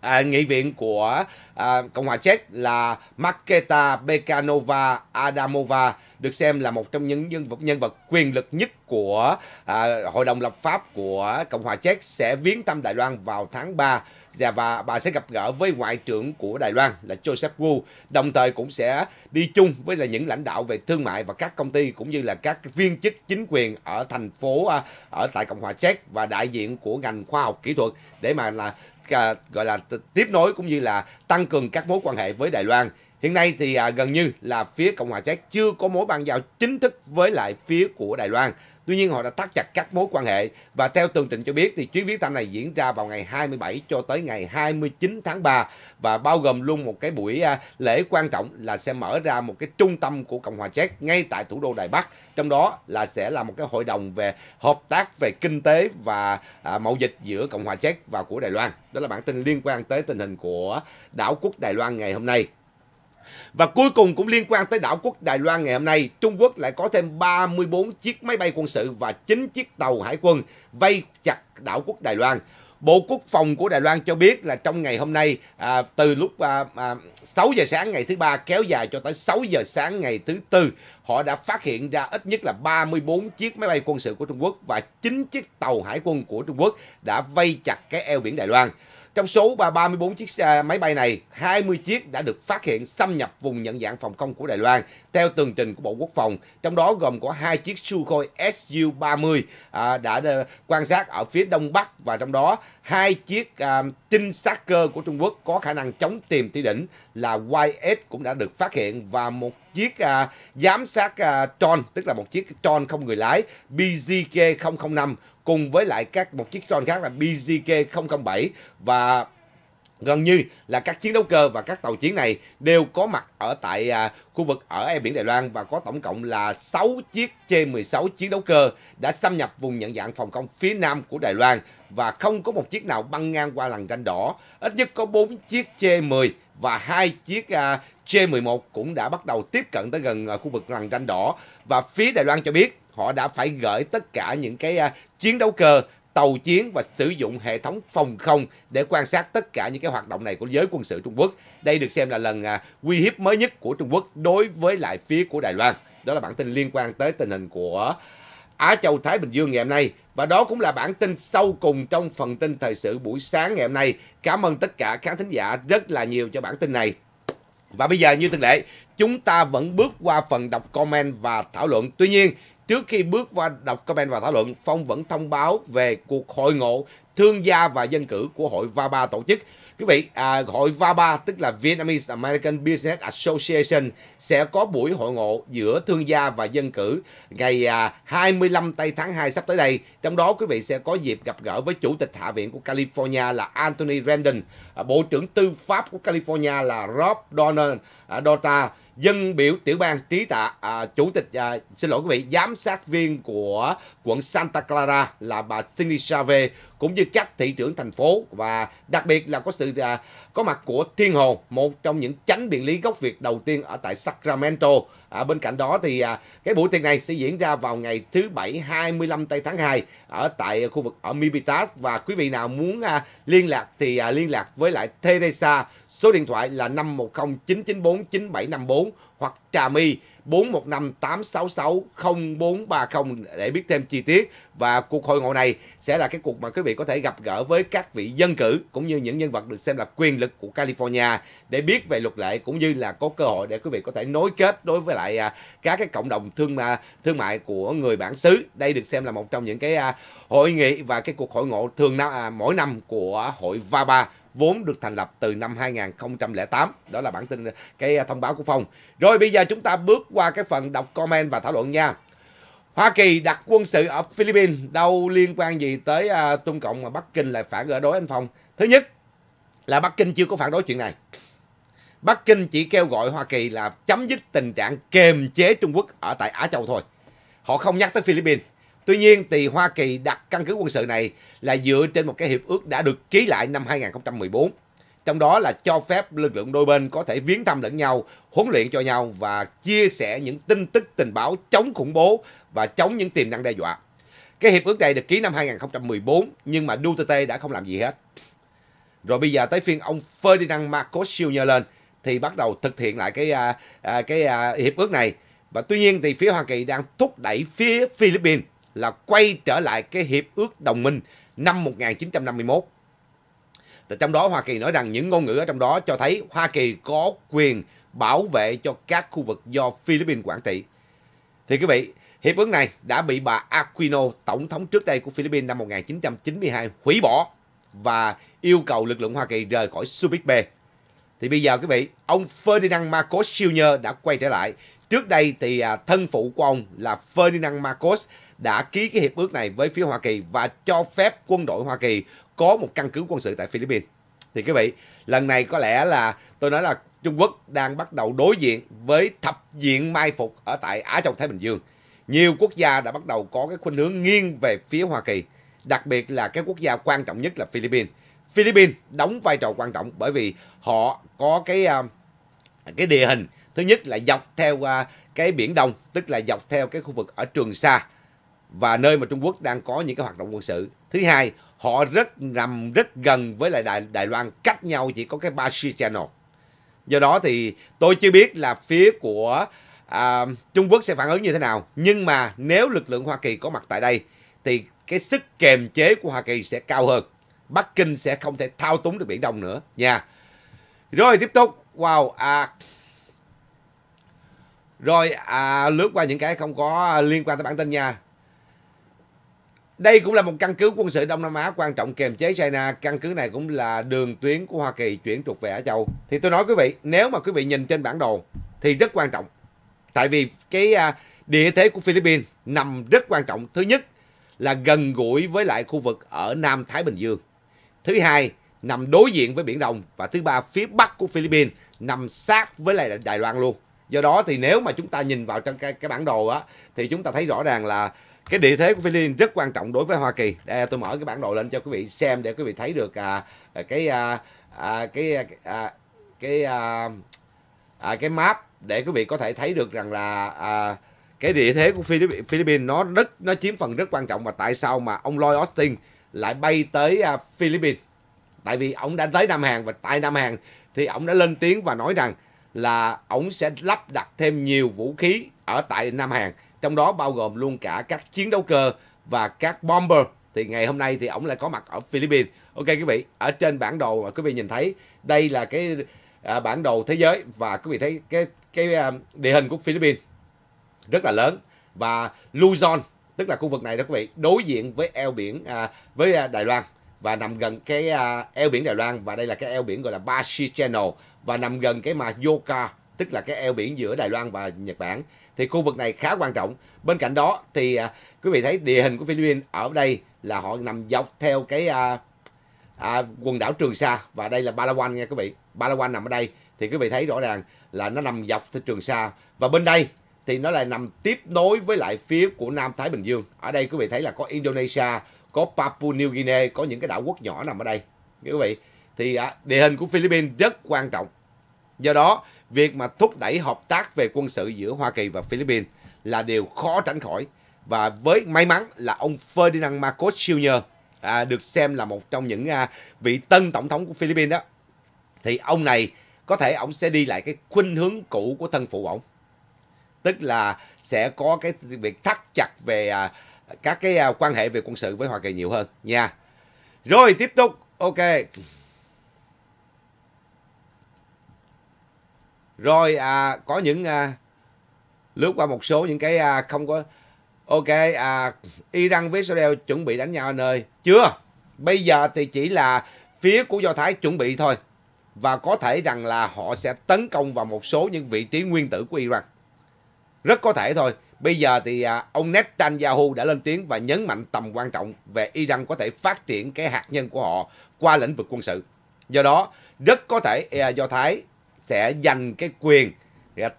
A: à, nghị viện của à, Cộng hòa Czech là Marketa Bekanova Adamova được xem là một trong những nhân vật nhân vật quyền lực nhất của à, Hội đồng lập pháp của Cộng hòa Czech sẽ viếng thăm Đài Loan vào tháng 3 và, dạ, và bà sẽ gặp gỡ với ngoại trưởng của Đài Loan là Joseph Wu đồng thời cũng sẽ đi chung với là những lãnh đạo về thương mại và các công ty cũng như là các viên chức chính quyền ở thành phố à, ở tại Cộng hòa Czech và đại diện của ngành khoa học kỹ thuật để mà là uh, gọi là tiếp nối cũng như là tăng cường các mối quan hệ với Đài Loan. Hiện nay thì uh, gần như là phía Cộng hòa Séc chưa có mối bàn giao chính thức với lại phía của Đài Loan. Tuy nhiên họ đã thắt chặt các mối quan hệ và theo tường trình cho biết thì chuyến viếng thăm này diễn ra vào ngày 27 cho tới ngày 29 tháng 3 và bao gồm luôn một cái buổi à, lễ quan trọng là sẽ mở ra một cái trung tâm của Cộng hòa Séc ngay tại thủ đô Đài Bắc. Trong đó là sẽ là một cái hội đồng về hợp tác về kinh tế và à, mậu dịch giữa Cộng hòa Séc và của Đài Loan. Đó là bản tin liên quan tới tình hình của đảo quốc Đài Loan ngày hôm nay. Và cuối cùng cũng liên quan tới đảo quốc Đài Loan ngày hôm nay, Trung Quốc lại có thêm 34 chiếc máy bay quân sự và 9 chiếc tàu hải quân vây chặt đảo quốc Đài Loan. Bộ Quốc phòng của Đài Loan cho biết là trong ngày hôm nay à, từ lúc à, à, 6 giờ sáng ngày thứ ba kéo dài cho tới 6 giờ sáng ngày thứ tư, họ đã phát hiện ra ít nhất là 34 chiếc máy bay quân sự của Trung Quốc và 9 chiếc tàu hải quân của Trung Quốc đã vây chặt cái eo biển Đài Loan. Trong số 34 chiếc máy bay này, 20 chiếc đã được phát hiện xâm nhập vùng nhận dạng phòng không của Đài Loan theo tường trình của Bộ Quốc phòng, trong đó gồm có hai chiếc Sukhoi Su-30 à, đã quan sát ở phía đông bắc và trong đó hai chiếc à, trinh sát cơ của Trung Quốc có khả năng chống tìm tỷ đỉnh là YS cũng đã được phát hiện và một chiếc à, giám sát à, Tron, tức là một chiếc Tron không người lái BZK 005 cùng với lại các một chiếc Tron khác là BZK 007 và gần như là các chiến đấu cơ và các tàu chiến này đều có mặt ở tại à, khu vực ở eo biển Đài Loan và có tổng cộng là 6 chiếc C-16 chiến đấu cơ đã xâm nhập vùng nhận dạng phòng không phía nam của Đài Loan và không có một chiếc nào băng ngang qua lằn ranh đỏ. Ít nhất có 4 chiếc C-10 và hai chiếc à, J11 cũng đã bắt đầu tiếp cận tới gần à, khu vực lằn ranh đỏ và phía Đài Loan cho biết họ đã phải gửi tất cả những cái à, chiến đấu cơ tàu chiến và sử dụng hệ thống phòng không để quan sát tất cả những cái hoạt động này của giới quân sự Trung Quốc. Đây được xem là lần uy hiếp mới nhất của Trung Quốc đối với lại phía của Đài Loan. Đó là bản tin liên quan tới tình hình của Á Châu Thái Bình Dương ngày hôm nay. Và đó cũng là bản tin sâu cùng trong phần tin thời sự buổi sáng ngày hôm nay. Cảm ơn tất cả khán thính giả rất là nhiều cho bản tin này. Và bây giờ như thường lệ, chúng ta vẫn bước qua phần đọc comment và thảo luận. Tuy nhiên, trước khi bước qua đọc comment và thảo luận, Phong vẫn thông báo về cuộc hội ngộ thương gia và dân cử của hội VABA tổ chức quý vị à, hội VABA tức là Vietnamese American Business Association sẽ có buổi hội ngộ giữa thương gia và dân cử ngày à, 25 tây tháng 2 sắp tới đây trong đó quý vị sẽ có dịp gặp gỡ với chủ tịch hạ viện của California là Anthony Rendon à, bộ trưởng tư pháp của California là Rob Donald à, Dota dân biểu tiểu bang trí tạ à, chủ tịch à, xin lỗi quý vị giám sát viên của quận Santa Clara là bà Cindy Chavez cũng như các thị trưởng thành phố và đặc biệt là có sự à, có mặt của Thiên Hồ một trong những chánh biện lý gốc Việt đầu tiên ở tại Sacramento à, bên cạnh đó thì à, cái buổi tiệc này sẽ diễn ra vào ngày thứ bảy 25 tây tháng 2 ở tại khu vực ở Mibitas và quý vị nào muốn à, liên lạc thì à, liên lạc với lại Teresa Số điện thoại là 510 994 9754 hoặc trà mi 415 866 0430 để biết thêm chi tiết. Và cuộc hội ngộ này sẽ là cái cuộc mà quý vị có thể gặp gỡ với các vị dân cử cũng như những nhân vật được xem là quyền lực của California để biết về luật lệ cũng như là có cơ hội để quý vị có thể nối kết đối với lại à, các cái cộng đồng thương thương mại của người bản xứ. Đây được xem là một trong những cái à, hội nghị và cái cuộc hội ngộ thường năm à, mỗi năm của hội VABA vốn được thành lập từ năm 2008. Đó là bản tin ờ, cái ờ, thông báo của Phong. Rồi bây giờ chúng ta bước qua cái phần đọc comment và thảo luận nha. Hoa Kỳ đặt quân sự ở Philippines đâu liên quan gì tới uh, Trung Cộng mà Bắc Kinh lại phản đối anh Phong. Thứ nhất là Bắc Kinh chưa có phản đối chuyện này. Bắc Kinh chỉ kêu gọi Hoa Kỳ là chấm dứt tình trạng kềm chế Trung Quốc ở tại Á Châu thôi. Họ không nhắc tới Philippines. Tuy nhiên thì Hoa Kỳ đặt căn cứ quân sự này là dựa trên một cái hiệp ước đã được ký lại năm 2014. Trong đó là cho phép lực lượng đôi bên có thể viếng thăm lẫn nhau, huấn luyện cho nhau và chia sẻ những tin tức tình báo chống khủng bố và chống những tiềm năng đe dọa. Cái hiệp ước này được ký năm 2014 nhưng mà Duterte đã không làm gì hết. Rồi bây giờ tới phiên ông Ferdinand Marcos Jr. lên thì bắt đầu thực hiện lại cái à, à, cái, cái à, hiệp ước này. Và tuy nhiên thì phía Hoa Kỳ đang thúc đẩy phía Philippines là quay trở lại cái hiệp ước đồng minh năm 1951. Và trong đó Hoa Kỳ nói rằng những ngôn ngữ ở trong đó cho thấy Hoa Kỳ có quyền bảo vệ cho các khu vực do Philippines quản trị. Thì quý vị, hiệp ước này đã bị bà Aquino, tổng thống trước đây của Philippines năm 1992 hủy bỏ và yêu cầu lực lượng Hoa Kỳ rời khỏi Subic Bay. Thì bây giờ quý vị, ông Ferdinand Marcos Jr. đã quay trở lại. Trước đây thì à, thân phụ của ông là Ferdinand Marcos đã ký cái hiệp ước này với phía Hoa Kỳ và cho phép quân đội Hoa Kỳ có một căn cứ quân sự tại Philippines. Thì quý vị, lần này có lẽ là tôi nói là Trung Quốc đang bắt đầu đối diện với thập diện mai phục ở tại Á Châu Thái Bình Dương. Nhiều quốc gia đã bắt đầu có cái khuynh hướng nghiêng về phía Hoa Kỳ, đặc biệt là các quốc gia quan trọng nhất là Philippines. Philippines đóng vai trò quan trọng bởi vì họ có cái à, cái địa hình thứ nhất là dọc theo à, cái biển Đông, tức là dọc theo cái khu vực ở Trường Sa và nơi mà Trung Quốc đang có những cái hoạt động quân sự. Thứ hai, họ rất nằm rất gần với lại Đài, Đài Loan, cách nhau chỉ có cái ba Sea Channel. Do đó thì tôi chưa biết là phía của à, Trung Quốc sẽ phản ứng như thế nào. Nhưng mà nếu lực lượng Hoa Kỳ có mặt tại đây thì cái sức kềm chế của Hoa Kỳ sẽ cao hơn. Bắc Kinh sẽ không thể thao túng được Biển Đông nữa nha. Rồi tiếp tục. Wow. À, rồi à, lướt qua những cái không có liên quan tới bản tin nha. Đây cũng là một căn cứ quân sự Đông Nam Á quan trọng kiềm chế China. Căn cứ này cũng là đường tuyến của Hoa Kỳ chuyển trục về Á Châu. Thì tôi nói quý vị, nếu mà quý vị nhìn trên bản đồ thì rất quan trọng. Tại vì cái à, địa thế của Philippines nằm rất quan trọng. Thứ nhất là gần gũi với lại khu vực ở Nam Thái Bình Dương. Thứ hai, nằm đối diện với Biển Đông. Và thứ ba, phía bắc của Philippines nằm sát với lại Đài Loan luôn. Do đó thì nếu mà chúng ta nhìn vào trong cái, cái bản đồ á, thì chúng ta thấy rõ ràng là cái địa thế của Philippines rất quan trọng đối với Hoa Kỳ. Đây, tôi mở cái bản đồ lên cho quý vị xem để quý vị thấy được à, à cái à, à, cái à, à cái cái à, à, cái map để quý vị có thể thấy được rằng là à, cái địa thế của Philippines nó rất nó chiếm phần rất quan trọng và tại sao mà ông Lloyd Austin lại bay tới à, Philippines? Tại vì ông đã tới Nam Hàn và tại Nam Hàn thì ông đã lên tiếng và nói rằng là ông sẽ lắp đặt thêm nhiều vũ khí ở tại Nam Hàn trong đó bao gồm luôn cả các chiến đấu cơ và các bomber thì ngày hôm nay thì ổng lại có mặt ở Philippines. Ok quý vị, ở trên bản đồ mà quý vị nhìn thấy đây là cái à, bản đồ thế giới và quý vị thấy cái cái à, địa hình của Philippines rất là lớn và Luzon tức là khu vực này đó quý vị đối diện với eo biển à, với à, Đài Loan và nằm gần cái à, eo biển Đài Loan và đây là cái eo biển gọi là Bashi Channel và nằm gần cái mà Yoka tức là cái eo biển giữa Đài Loan và Nhật Bản thì khu vực này khá quan trọng. Bên cạnh đó thì à, quý vị thấy địa hình của Philippines ở đây là họ nằm dọc theo cái à, à, quần đảo Trường Sa và đây là Palawan nha quý vị. Palawan nằm ở đây thì quý vị thấy rõ ràng là nó nằm dọc theo Trường Sa và bên đây thì nó lại nằm tiếp nối với lại phía của Nam Thái Bình Dương. Ở đây quý vị thấy là có Indonesia, có Papua New Guinea, có những cái đảo quốc nhỏ nằm ở đây. Quý vị, thì à, địa hình của Philippines rất quan trọng. Do đó việc mà thúc đẩy hợp tác về quân sự giữa Hoa Kỳ và Philippines là điều khó tránh khỏi. Và với may mắn là ông Ferdinand Marcos Jr. À, được xem là một trong những à, vị tân tổng thống của Philippines đó thì ông này có thể ông sẽ đi lại cái khuynh hướng cũ của thân phụ ông tức là sẽ có cái việc thắt chặt về à, các cái à, quan hệ về quân sự với Hoa Kỳ nhiều hơn nha rồi tiếp tục ok rồi à, có những à, lướt qua một số những cái à, không có ok à, Iran với Israel chuẩn bị đánh nhau nơi chưa bây giờ thì chỉ là phía của Do Thái chuẩn bị thôi và có thể rằng là họ sẽ tấn công vào một số những vị trí nguyên tử của Iran rất có thể thôi bây giờ thì à, ông Netanyahu đã lên tiếng và nhấn mạnh tầm quan trọng về Iran có thể phát triển cái hạt nhân của họ qua lĩnh vực quân sự do đó rất có thể à, Do Thái sẽ giành cái quyền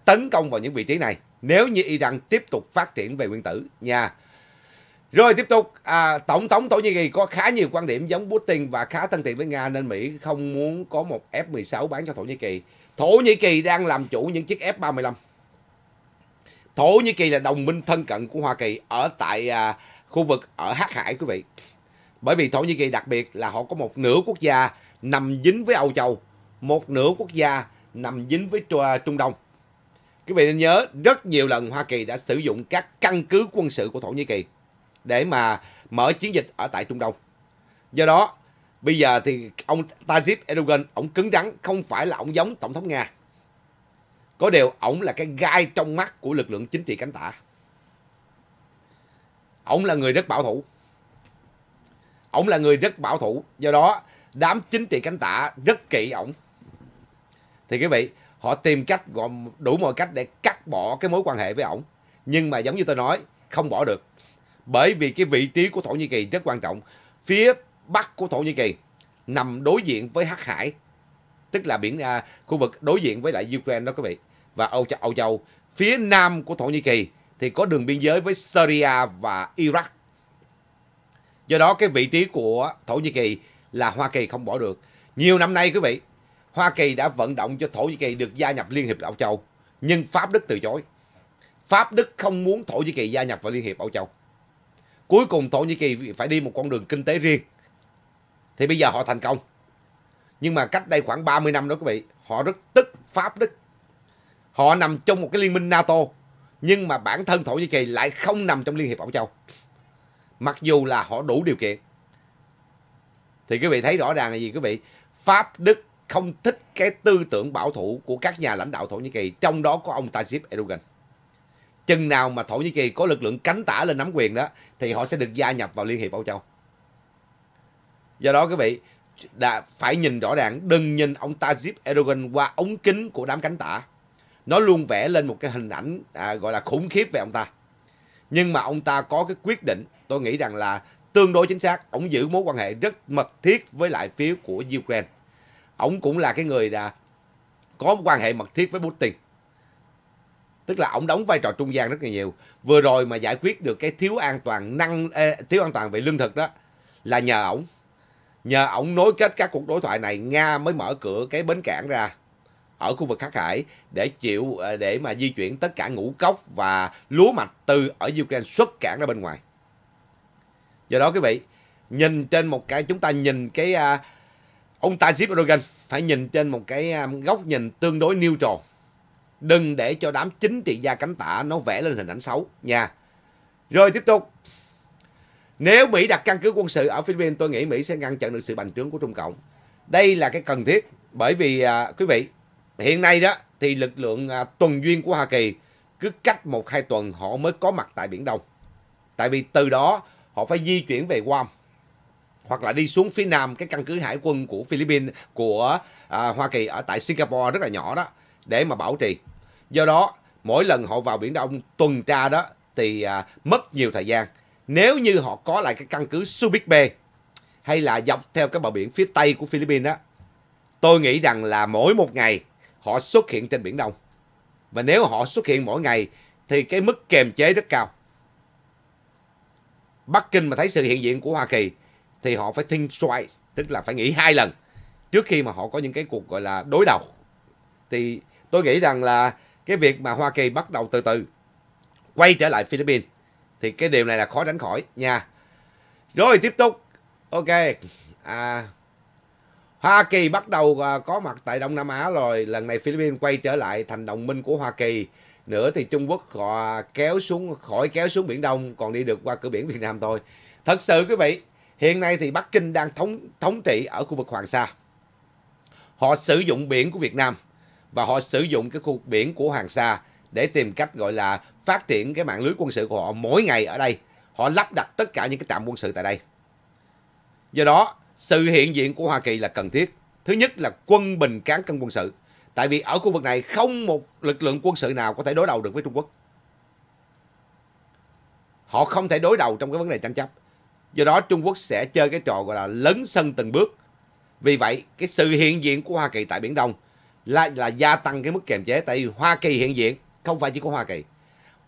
A: tấn công vào những vị trí này nếu như Iran tiếp tục phát triển về nguyên tử nha. Rồi tiếp tục, à, Tổng thống Thổ Nhĩ Kỳ có khá nhiều quan điểm giống Putin và khá thân thiện với Nga nên Mỹ không muốn có một F-16 bán cho Thổ Nhĩ Kỳ. Thổ Nhĩ Kỳ đang làm chủ những chiếc F-35. Thổ Nhĩ Kỳ là đồng minh thân cận của Hoa Kỳ ở tại à, khu vực ở Hắc Hải quý vị. Bởi vì Thổ Nhĩ Kỳ đặc biệt là họ có một nửa quốc gia nằm dính với Âu Châu, một nửa quốc gia nằm dính với Trung Đông. Quý vị nên nhớ, rất nhiều lần Hoa Kỳ đã sử dụng các căn cứ quân sự của Thổ Nhĩ Kỳ để mà mở chiến dịch ở tại Trung Đông. Do đó, bây giờ thì ông Tayyip Erdogan, ông cứng rắn, không phải là ông giống Tổng thống Nga. Có điều, ông là cái gai trong mắt của lực lượng chính trị cánh tả. Ông là người rất bảo thủ. Ông là người rất bảo thủ. Do đó, đám chính trị cánh tả rất kỵ ông thì quý vị họ tìm cách đủ mọi cách để cắt bỏ cái mối quan hệ với ổng nhưng mà giống như tôi nói không bỏ được bởi vì cái vị trí của Thổ Nhĩ Kỳ rất quan trọng phía bắc của Thổ Nhĩ Kỳ nằm đối diện với Hắc Hải tức là biển à, khu vực đối diện với lại Ukraine đó quý vị và Âu Châu, Âu Châu phía nam của Thổ Nhĩ Kỳ thì có đường biên giới với Syria và Iraq do đó cái vị trí của Thổ Nhĩ Kỳ là Hoa Kỳ không bỏ được nhiều năm nay quý vị Hoa Kỳ đã vận động cho Thổ Nhĩ Kỳ được gia nhập Liên hiệp Âu Châu, nhưng Pháp Đức từ chối. Pháp Đức không muốn Thổ Nhĩ Kỳ gia nhập vào Liên hiệp Âu Châu. Cuối cùng Thổ Nhĩ Kỳ phải đi một con đường kinh tế riêng. Thì bây giờ họ thành công. Nhưng mà cách đây khoảng 30 năm đó quý vị, họ rất tức Pháp Đức. Họ nằm trong một cái liên minh NATO, nhưng mà bản thân Thổ Nhĩ Kỳ lại không nằm trong Liên hiệp Âu Châu. Mặc dù là họ đủ điều kiện. Thì quý vị thấy rõ ràng là gì quý vị? Pháp Đức không thích cái tư tưởng bảo thủ của các nhà lãnh đạo Thổ Nhĩ Kỳ, trong đó có ông Tayyip Erdogan. Chừng nào mà Thổ Nhĩ Kỳ có lực lượng cánh tả lên nắm quyền đó thì họ sẽ được gia nhập vào Liên hiệp Âu Châu. Do đó quý vị đã phải nhìn rõ ràng, đừng nhìn ông Tayyip Erdogan qua ống kính của đám cánh tả. Nó luôn vẽ lên một cái hình ảnh à, gọi là khủng khiếp về ông ta. Nhưng mà ông ta có cái quyết định, tôi nghĩ rằng là tương đối chính xác, ông giữ mối quan hệ rất mật thiết với lại phía của Ukraine ổng cũng là cái người đã có quan hệ mật thiết với Putin tức là ổng đóng vai trò trung gian rất là nhiều vừa rồi mà giải quyết được cái thiếu an toàn năng ê, thiếu an toàn về lương thực đó là nhờ ổng nhờ ổng nối kết các cuộc đối thoại này nga mới mở cửa cái bến cảng ra ở khu vực Khắc Hải để chịu ờ, để mà di chuyển tất cả ngũ cốc và lúa mạch từ ở Ukraine xuất cảng ra bên ngoài. Do đó quý vị, nhìn trên một cái chúng ta nhìn cái à, ông Tajip Erdogan phải nhìn trên một cái à, góc nhìn tương đối neutral. Đừng để cho đám chính trị gia cánh tả nó vẽ lên hình ảnh xấu nha. Rồi tiếp tục. Nếu Mỹ đặt căn cứ quân sự ở Philippines, tôi nghĩ Mỹ sẽ ngăn chặn được sự bành trướng của Trung Cộng. Đây là cái cần thiết bởi vì à, quý vị, hiện nay đó thì lực lượng à, tuần duyên của Hoa Kỳ cứ cách một hai tuần họ mới có mặt tại Biển Đông. Tại vì từ đó họ phải di chuyển về Guam hoặc là đi xuống phía nam cái căn cứ hải quân của Philippines của à, Hoa Kỳ ở tại Singapore rất là nhỏ đó để mà bảo trì. Do đó mỗi lần họ vào biển Đông tuần tra đó thì à, mất nhiều thời gian. Nếu như họ có lại cái căn cứ Subic Bay hay là dọc theo cái bờ biển phía tây của Philippines đó, tôi nghĩ rằng là mỗi một ngày họ xuất hiện trên biển Đông. Và nếu họ xuất hiện mỗi ngày thì cái mức kềm chế rất cao. Bắc Kinh mà thấy sự hiện diện của Hoa Kỳ thì họ phải think twice tức là phải nghĩ hai lần trước khi mà họ có những cái cuộc gọi là đối đầu thì tôi nghĩ rằng là cái việc mà Hoa Kỳ bắt đầu từ từ quay trở lại Philippines thì cái điều này là khó tránh khỏi nha rồi tiếp tục ok à, Hoa Kỳ bắt đầu à, có mặt tại Đông Nam Á rồi lần này Philippines quay trở lại thành đồng minh của Hoa Kỳ nữa thì Trung Quốc họ kéo xuống khỏi kéo xuống biển Đông còn đi được qua cửa biển Việt Nam thôi thật sự quý vị Hiện nay thì Bắc Kinh đang thống thống trị ở khu vực Hoàng Sa. Họ sử dụng biển của Việt Nam và họ sử dụng cái khu biển của Hoàng Sa để tìm cách gọi là phát triển cái mạng lưới quân sự của họ mỗi ngày ở đây. Họ lắp đặt tất cả những cái trạm quân sự tại đây. Do đó, sự hiện diện của Hoa Kỳ là cần thiết. Thứ nhất là quân bình cán cân quân sự. Tại vì ở khu vực này không một lực lượng quân sự nào có thể đối đầu được với Trung Quốc. Họ không thể đối đầu trong cái vấn đề tranh chấp. Do đó Trung Quốc sẽ chơi cái trò gọi là lấn sân từng bước. Vì vậy, cái sự hiện diện của Hoa Kỳ tại Biển Đông là, là gia tăng cái mức kiềm chế. Tại vì Hoa Kỳ hiện diện, không phải chỉ có Hoa Kỳ.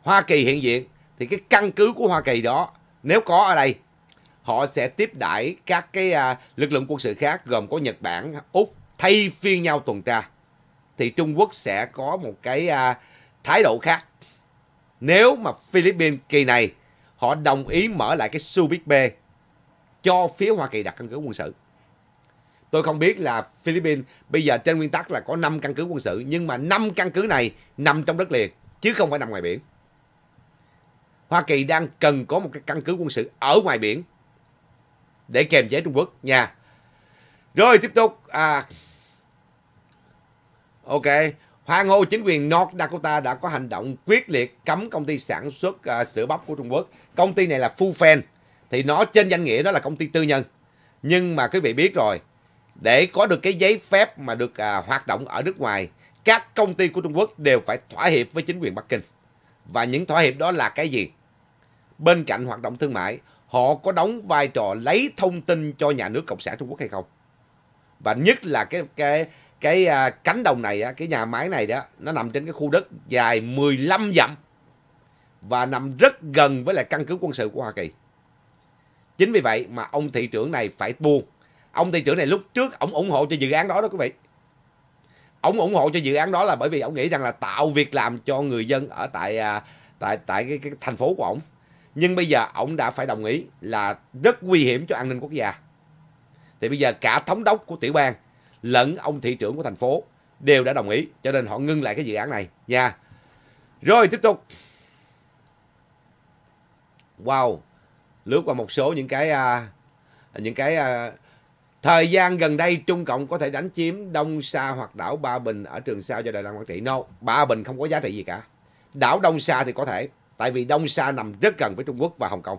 A: Hoa Kỳ hiện diện thì cái căn cứ của Hoa Kỳ đó nếu có ở đây họ sẽ tiếp đãi các cái à, lực lượng quân sự khác gồm có Nhật Bản, Úc thay phiên nhau tuần tra thì Trung Quốc sẽ có một cái à, thái độ khác. Nếu mà Philippines kỳ này họ đồng ý mở lại cái Subic B cho phía Hoa Kỳ đặt căn cứ quân sự. Tôi không biết là Philippines bây giờ trên nguyên tắc là có 5 căn cứ quân sự nhưng mà 5 căn cứ này nằm trong đất liền chứ không phải nằm ngoài biển. Hoa Kỳ đang cần có một cái căn cứ quân sự ở ngoài biển để kèm chế Trung Quốc nha. Rồi tiếp tục à Ok, Hoàng hô chính quyền North Dakota đã có hành động quyết liệt cấm công ty sản xuất à, sữa bắp của Trung Quốc công ty này là full fan thì nó trên danh nghĩa nó là công ty tư nhân nhưng mà quý vị biết rồi để có được cái giấy phép mà được à, hoạt động ở nước ngoài các công ty của Trung Quốc đều phải thỏa hiệp với chính quyền Bắc Kinh và những thỏa hiệp đó là cái gì bên cạnh hoạt động thương mại họ có đóng vai trò lấy thông tin cho nhà nước cộng sản Trung Quốc hay không và nhất là cái cái cái à, cánh đồng này á, cái nhà máy này đó nó nằm trên cái khu đất dài 15 dặm và nằm rất gần với lại căn cứ quân sự của Hoa Kỳ. Chính vì vậy mà ông thị trưởng này phải buông. Ông thị trưởng này lúc trước ông ủng hộ cho dự án đó đó quý vị. Ông ủng hộ cho dự án đó là bởi vì ông nghĩ rằng là tạo việc làm cho người dân ở tại à, tại tại cái, cái thành phố của ông. Nhưng bây giờ ông đã phải đồng ý là rất nguy hiểm cho an ninh quốc gia. Thì bây giờ cả thống đốc của tiểu bang lẫn ông thị trưởng của thành phố đều đã đồng ý cho nên họ ngưng lại cái dự án này nha. Rồi tiếp tục wow lướt qua một số những cái à, những cái à, thời gian gần đây Trung Cộng có thể đánh chiếm Đông Sa hoặc đảo Ba Bình ở Trường Sa do Đài Loan quản trị. No, Ba Bình không có giá trị gì cả. Đảo Đông Sa thì có thể, tại vì Đông Sa nằm rất gần với Trung Quốc và Hồng Kông.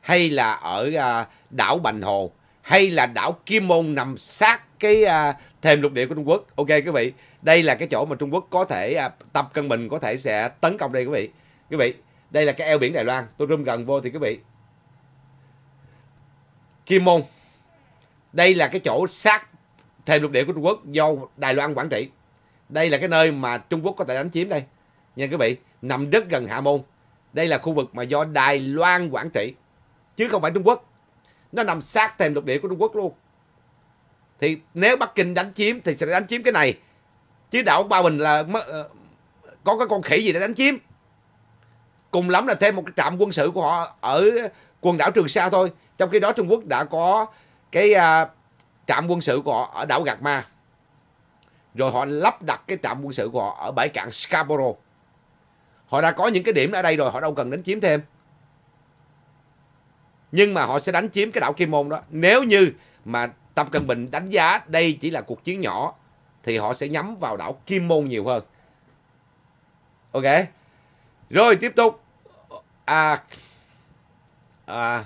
A: Hay là ở à, đảo Bành Hồ, hay là đảo Kim Môn nằm sát cái à, thềm lục địa của Trung Quốc. Ok quý vị, đây là cái chỗ mà Trung Quốc có thể à, tập cân bình, có thể sẽ tấn công đây quý vị. Quý vị, đây là cái eo biển Đài Loan tôi zoom gần vô thì quý vị Kim Môn đây là cái chỗ sát thềm lục địa của Trung Quốc do Đài Loan quản trị đây là cái nơi mà Trung Quốc có thể đánh chiếm đây nha quý vị nằm rất gần Hạ Môn đây là khu vực mà do Đài Loan quản trị chứ không phải Trung Quốc nó nằm sát thềm lục địa của Trung Quốc luôn thì nếu Bắc Kinh đánh chiếm thì sẽ đánh chiếm cái này chứ đảo Ba Bình là ờ, có cái con khỉ gì để đánh chiếm cùng lắm là thêm một cái trạm quân sự của họ ở quần đảo Trường Sa thôi. Trong khi đó Trung Quốc đã có cái à, trạm quân sự của họ ở đảo Gạc Ma. Rồi họ lắp đặt cái trạm quân sự của họ ở bãi cạn Scarborough. Họ đã có những cái điểm ở đây rồi, họ đâu cần đánh chiếm thêm. Nhưng mà họ sẽ đánh chiếm cái đảo Kim Môn đó. Nếu như mà Tập Cận Bình đánh giá đây chỉ là cuộc chiến nhỏ thì họ sẽ nhắm vào đảo Kim Môn nhiều hơn. Ok. Rồi tiếp tục à à,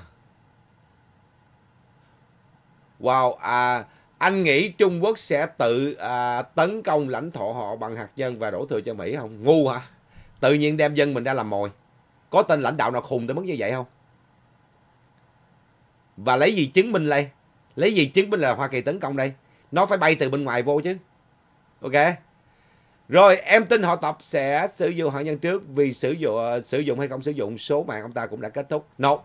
A: wow à, anh nghĩ Trung Quốc sẽ tự à, tấn công lãnh thổ họ bằng hạt nhân và đổ thừa cho Mỹ không ngu hả tự nhiên đem dân mình ra làm mồi có tên lãnh đạo nào khùng tới mức như vậy không và lấy gì chứng minh đây lấy gì chứng minh là Hoa Kỳ tấn công đây nó phải bay từ bên ngoài vô chứ ok rồi em tin họ tập sẽ sử dụng hạt nhân trước vì sử dụng ờ, sử dụng hay không sử dụng số mạng ông ta cũng đã kết thúc. No.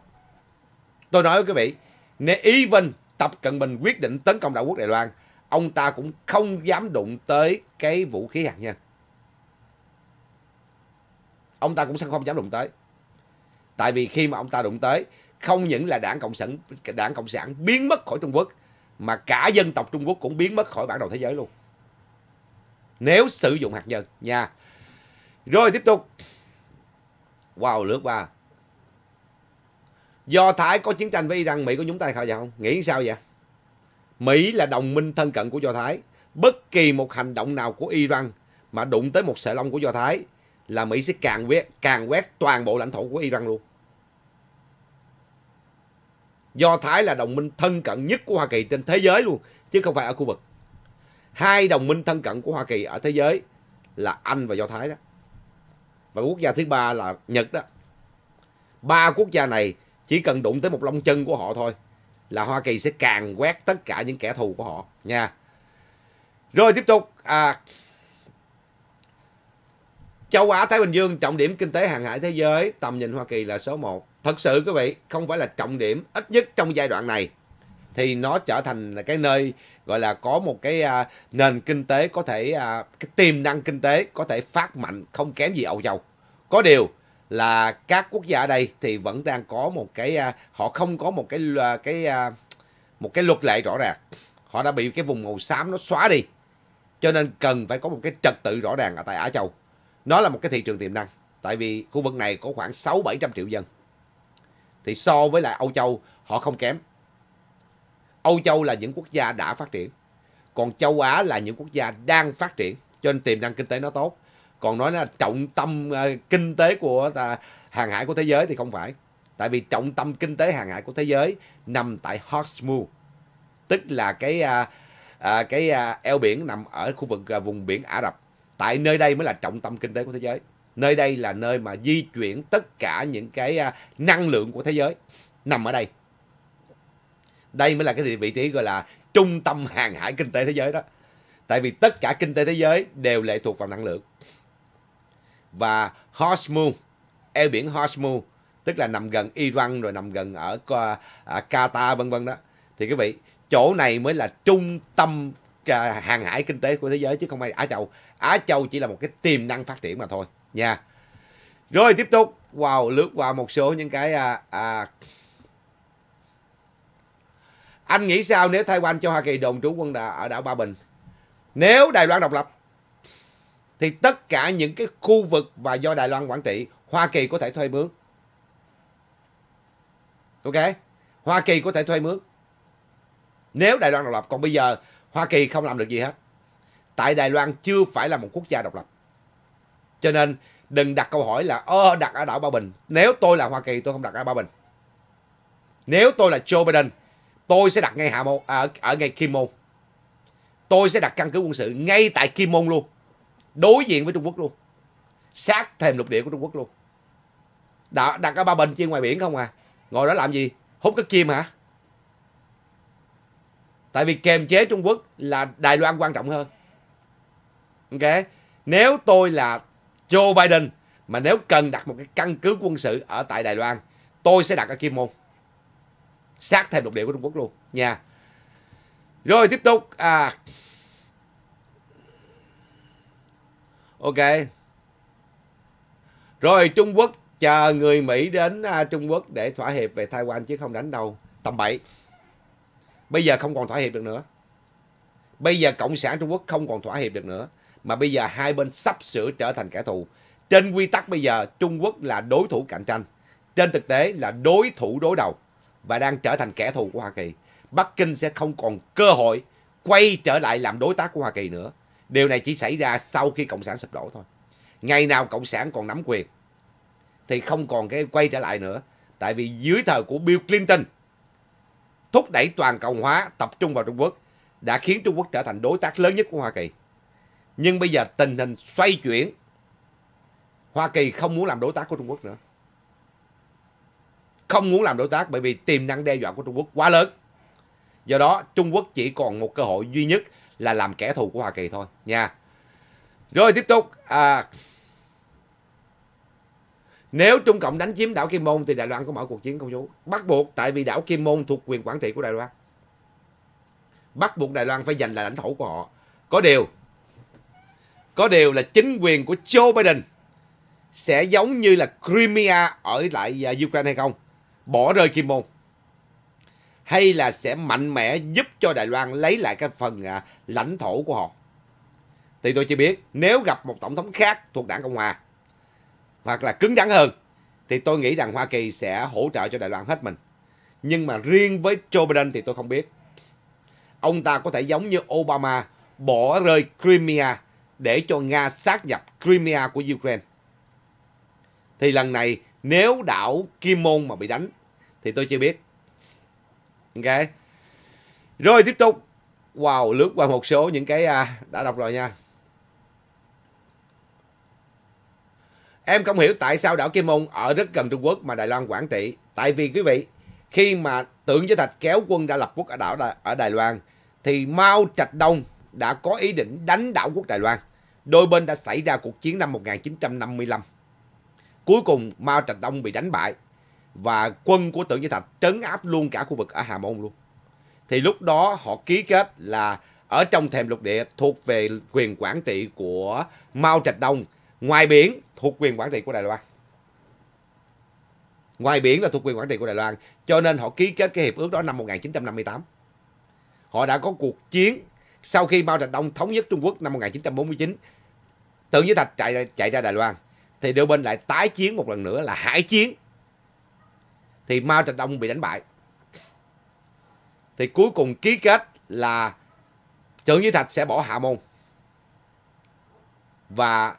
A: Tôi nói với quý vị, nếu even Tập Cận Bình quyết định tấn công đảo quốc Đài Loan, ông ta cũng không dám đụng tới cái vũ khí hạt nhân. Ông ta cũng sẽ không dám đụng tới. Tại vì khi mà ông ta đụng tới, không những là đảng Cộng sản, đảng Cộng sản biến mất khỏi Trung Quốc, mà cả dân tộc Trung Quốc cũng biến mất khỏi bản đồ thế giới luôn nếu sử dụng hạt nhân nha. Rồi tiếp tục. Wow, lướt qua. Do Thái có chiến tranh với Iran, Mỹ có nhúng tay vào không? Nghĩ sao vậy? Mỹ là đồng minh thân cận của Do Thái. Bất kỳ một hành động nào của Iran mà đụng tới một sợi lông của Do Thái là Mỹ sẽ càng quét, càng quét toàn bộ lãnh thổ của Iran luôn. Do Thái là đồng minh thân cận nhất của Hoa Kỳ trên thế giới luôn, chứ không phải ở khu vực hai đồng minh thân cận của Hoa Kỳ ở thế giới là Anh và Do Thái đó và quốc gia thứ ba là Nhật đó ba quốc gia này chỉ cần đụng tới một lông chân của họ thôi là Hoa Kỳ sẽ càng quét tất cả những kẻ thù của họ nha rồi tiếp tục à, châu Á Thái Bình Dương trọng điểm kinh tế hàng hải thế giới tầm nhìn Hoa Kỳ là số 1 thật sự quý vị không phải là trọng điểm ít nhất trong giai đoạn này thì nó trở thành là cái nơi gọi là có một cái à, nền kinh tế có thể à, cái tiềm năng kinh tế có thể phát mạnh không kém gì Âu Châu. Có điều là các quốc gia ở đây thì vẫn đang có một cái à, họ không có một cái à, cái à, một cái luật lệ rõ ràng. Họ đã bị cái vùng màu xám nó xóa đi. Cho nên cần phải có một cái trật tự rõ ràng ở tại Á Châu. Nó là một cái thị trường tiềm năng. Tại vì khu vực này có khoảng 6-700 triệu dân. Thì so với lại Âu Châu họ không kém. Âu Châu là những quốc gia đã phát triển. Còn châu Á là những quốc gia đang phát triển. Cho nên tiềm năng kinh tế nó tốt. Còn nói là trọng tâm ờ, kinh tế của hàng hải của thế giới thì không phải. Tại vì trọng tâm kinh tế hàng hải của thế giới nằm tại Hormuz. Tức là cái à, à, cái à, eo biển nằm ở khu vực à, vùng biển Ả Rập. Tại nơi đây mới là trọng tâm kinh tế của thế giới. Nơi đây là nơi mà di chuyển tất cả những cái à, năng lượng của thế giới nằm ở đây đây mới là cái vị trí gọi là trung tâm hàng hải kinh tế thế giới đó tại vì tất cả kinh tế thế giới đều lệ thuộc vào năng lượng và Hormuz eo biển Hormuz tức là nằm gần Iran rồi nằm gần ở à, à, Qatar vân vân đó thì quý vị chỗ này mới là trung tâm à, hàng hải kinh tế của thế giới chứ không phải Á Châu Á Châu chỉ là một cái tiềm năng phát triển mà thôi nha rồi tiếp tục wow lướt qua một số những cái à, à, anh nghĩ sao nếu Taiwan cho Hoa Kỳ đồn trú quân đà, ở đảo Ba Bình nếu Đài Loan độc lập thì tất cả những cái khu vực và do Đài Loan quản trị Hoa Kỳ có thể thuê mướn ok Hoa Kỳ có thể thuê mướn nếu Đài Loan độc lập còn bây giờ Hoa Kỳ không làm được gì hết tại Đài Loan chưa phải là một quốc gia độc lập cho nên đừng đặt câu hỏi là ơ đặt ở đảo Ba Bình nếu tôi là Hoa Kỳ tôi không đặt ở Ba Bình nếu tôi là Joe Biden tôi sẽ đặt ngay hạ môn à, ở ở ngay kim môn tôi sẽ đặt căn cứ quân sự ngay tại kim môn luôn đối diện với trung quốc luôn sát thềm lục địa của trung quốc luôn đặt, đặt ở ba bình trên ngoài biển không à ngồi đó làm gì hút cái chim hả tại vì kềm chế trung quốc là đài loan quan trọng hơn ok nếu tôi là joe biden mà nếu cần đặt một cái căn cứ quân sự ở tại đài loan tôi sẽ đặt ở kim môn sát thêm lục địa của Trung Quốc luôn nha. Rồi tiếp tục à Ok. Rồi Trung Quốc chờ người Mỹ đến à, Trung Quốc để thỏa hiệp về Taiwan chứ không đánh đâu. Tầm bậy. Bây giờ không còn thỏa hiệp được nữa. Bây giờ Cộng sản Trung Quốc không còn thỏa hiệp được nữa. Mà bây giờ hai bên sắp sửa trở thành kẻ thù. Trên quy tắc bây giờ Trung Quốc là đối thủ cạnh tranh. Trên thực tế là đối thủ đối đầu và đang trở thành kẻ thù của Hoa Kỳ. Bắc Kinh sẽ không còn cơ hội quay trở lại làm đối tác của Hoa Kỳ nữa. Điều này chỉ xảy ra sau khi Cộng sản sụp đổ thôi. Ngày nào Cộng sản còn nắm quyền thì không còn cái quay trở lại nữa. Tại vì dưới thời của Bill Clinton thúc đẩy toàn cầu hóa tập trung vào Trung Quốc đã khiến Trung Quốc trở thành đối tác lớn nhất của Hoa Kỳ. Nhưng bây giờ tình hình xoay chuyển. Hoa Kỳ không muốn làm đối tác của Trung Quốc nữa không muốn làm đối tác bởi vì tiềm năng đe dọa của Trung Quốc quá lớn. Do đó, Trung Quốc chỉ còn một cơ hội duy nhất là làm kẻ thù của Hoa Kỳ thôi nha. Rồi tiếp tục à, nếu Trung Cộng đánh chiếm đảo Kim Môn thì Đài Loan có mở cuộc chiến công chú. Bắt buộc tại vì đảo Kim Môn thuộc quyền quản trị của Đài Loan. Bắt buộc Đài Loan phải giành lại lãnh thổ của họ. Có điều có điều là chính quyền của Joe Biden sẽ giống như là Crimea ở lại à, Ukraine hay không? bỏ rơi Kim Môn? Hay là sẽ mạnh mẽ giúp cho Đài Loan lấy lại cái phần à, lãnh thổ của họ? Thì tôi chưa biết nếu gặp một tổng thống khác thuộc đảng Cộng Hòa hoặc là cứng rắn hơn thì tôi nghĩ rằng Hoa Kỳ sẽ hỗ trợ cho Đài Loan hết mình. Nhưng mà riêng với Joe Biden thì tôi không biết. Ông ta có thể giống như Obama bỏ rơi Crimea để cho Nga sát nhập Crimea của Ukraine. Thì lần này nếu đảo Kim Môn mà bị đánh thì tôi chưa biết. Ok. Rồi tiếp tục. Wow, lướt qua một số những cái à, đã đọc rồi nha. Em không hiểu tại sao đảo Kim Môn ở rất gần Trung Quốc mà Đài Loan quản trị. Tại vì quý vị, khi mà Tưởng Giới Thạch kéo quân đã lập quốc ở đảo ở Đài Loan, thì Mao Trạch Đông đã có ý định đánh đảo quốc Đài Loan. Đôi bên đã xảy ra cuộc chiến năm 1955 Cuối cùng Mao Trạch Đông bị đánh bại và quân của Tưởng Như Thạch trấn áp luôn cả khu vực ở Hà Môn luôn. Thì lúc đó họ ký kết là ở trong thềm lục địa thuộc về quyền quản trị của Mao Trạch Đông, ngoài biển thuộc quyền quản trị của Đài Loan. Ngoài biển là thuộc quyền quản trị của Đài Loan, cho nên họ ký kết cái hiệp ước đó năm 1958. Họ đã có cuộc chiến sau khi Mao Trạch Đông thống nhất Trung Quốc năm 1949, Tưởng Như Thạch chạy chạy ra Đài Loan thì đôi bên lại tái chiến một lần nữa là hải chiến thì Mao Trạch Đông bị đánh bại thì cuối cùng ký kết là Trần Duy Thạch sẽ bỏ Hạ Môn và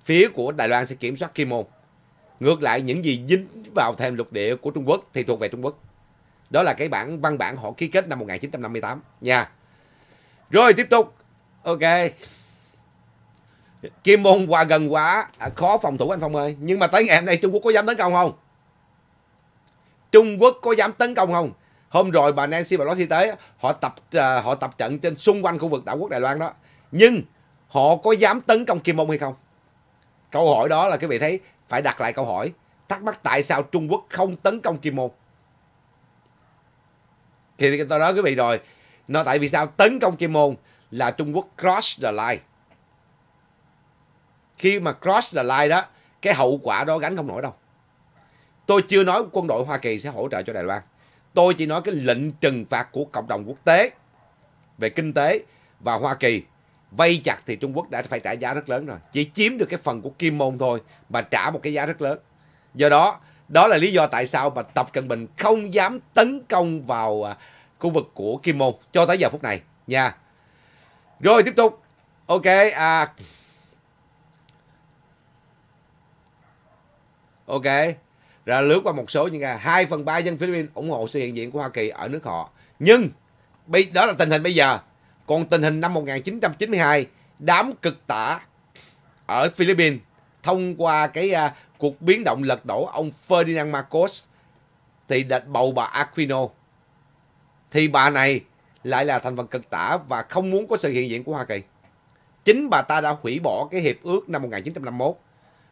A: phía của Đài Loan sẽ kiểm soát Kim Môn ngược lại những gì dính vào thêm lục địa của Trung Quốc thì thuộc về Trung Quốc đó là cái bản văn bản họ ký kết năm 1958 nha rồi tiếp tục ok Kim Môn hòa gần quá à, khó phòng thủ anh Phong ơi. Nhưng mà tới ngày hôm nay Trung Quốc có dám tấn công không? Trung Quốc có dám tấn công không? Hôm rồi bà Nancy và Pelosi tới họ tập à, họ tập trận trên xung quanh khu vực đảo quốc Đài Loan đó. Nhưng họ có dám tấn công Kim Môn hay không? Câu hỏi đó là quý vị thấy phải đặt lại câu hỏi thắc mắc tại sao Trung Quốc không tấn công Kim Môn. Thì tôi nói quý vị rồi, nó tại vì sao tấn công Kim Môn là Trung Quốc cross the line khi mà cross the line đó cái hậu quả đó gánh không nổi đâu tôi chưa nói quân đội hoa kỳ sẽ hỗ trợ cho đài loan tôi chỉ nói cái lệnh trừng phạt của cộng đồng quốc tế về kinh tế và hoa kỳ vây chặt thì trung quốc đã phải trả giá rất lớn rồi chỉ chiếm được cái phần của kim môn thôi mà trả một cái giá rất lớn do đó đó là lý do tại sao mà tập cận bình không dám tấn công vào à, khu vực của kim môn cho tới giờ phút này nha rồi tiếp tục ok à, ok Ra lướt qua một số những cái hai phần ba dân Philippines ủng hộ sự hiện diện của Hoa Kỳ ở nước họ nhưng bây đó là tình hình bây giờ còn tình hình năm 1992 đám cực tả ở Philippines thông qua cái uh, cuộc biến động lật đổ ông Ferdinand Marcos thì đã bầu bà Aquino thì bà này lại là thành phần cực tả và không muốn có sự hiện diện của Hoa Kỳ chính bà ta đã hủy bỏ cái hiệp ước năm 1951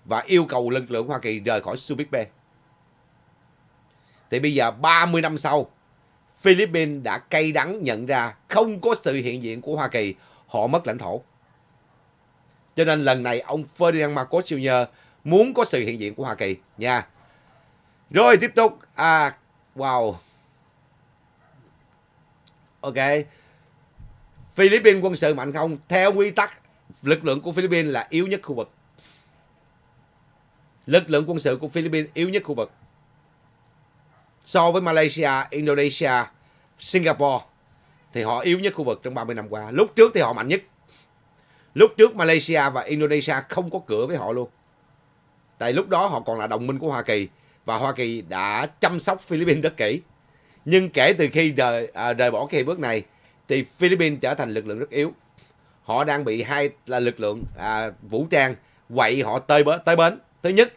A: và yêu cầu lực lượng Hoa Kỳ rời khỏi Subic Bay. Thì bây giờ 30 năm sau, Philippines đã cay đắng nhận ra không có sự hiện diện của Hoa Kỳ, họ mất lãnh thổ. Cho nên lần này ông Ferdinand Marcos Jr. muốn có sự hiện diện của Hoa Kỳ nha. Rồi tiếp tục, à, wow. Ok. Philippines quân sự mạnh không? Theo quy tắc, lực lượng của Philippines là yếu nhất khu vực lực lượng quân sự của Philippines yếu nhất khu vực. So với Malaysia, Indonesia, Singapore thì họ yếu nhất khu vực trong 30 năm qua. Lúc trước thì họ mạnh nhất. Lúc trước Malaysia và Indonesia không có cửa với họ luôn. Tại lúc đó họ còn là đồng minh của Hoa Kỳ và Hoa Kỳ đã chăm sóc Philippines rất kỹ. Nhưng kể từ khi rời, à, rời bỏ cái bước này thì Philippines trở thành lực lượng rất yếu. Họ đang bị hai là lực lượng à, vũ trang quậy họ tới bến, tới bến. Thứ nhất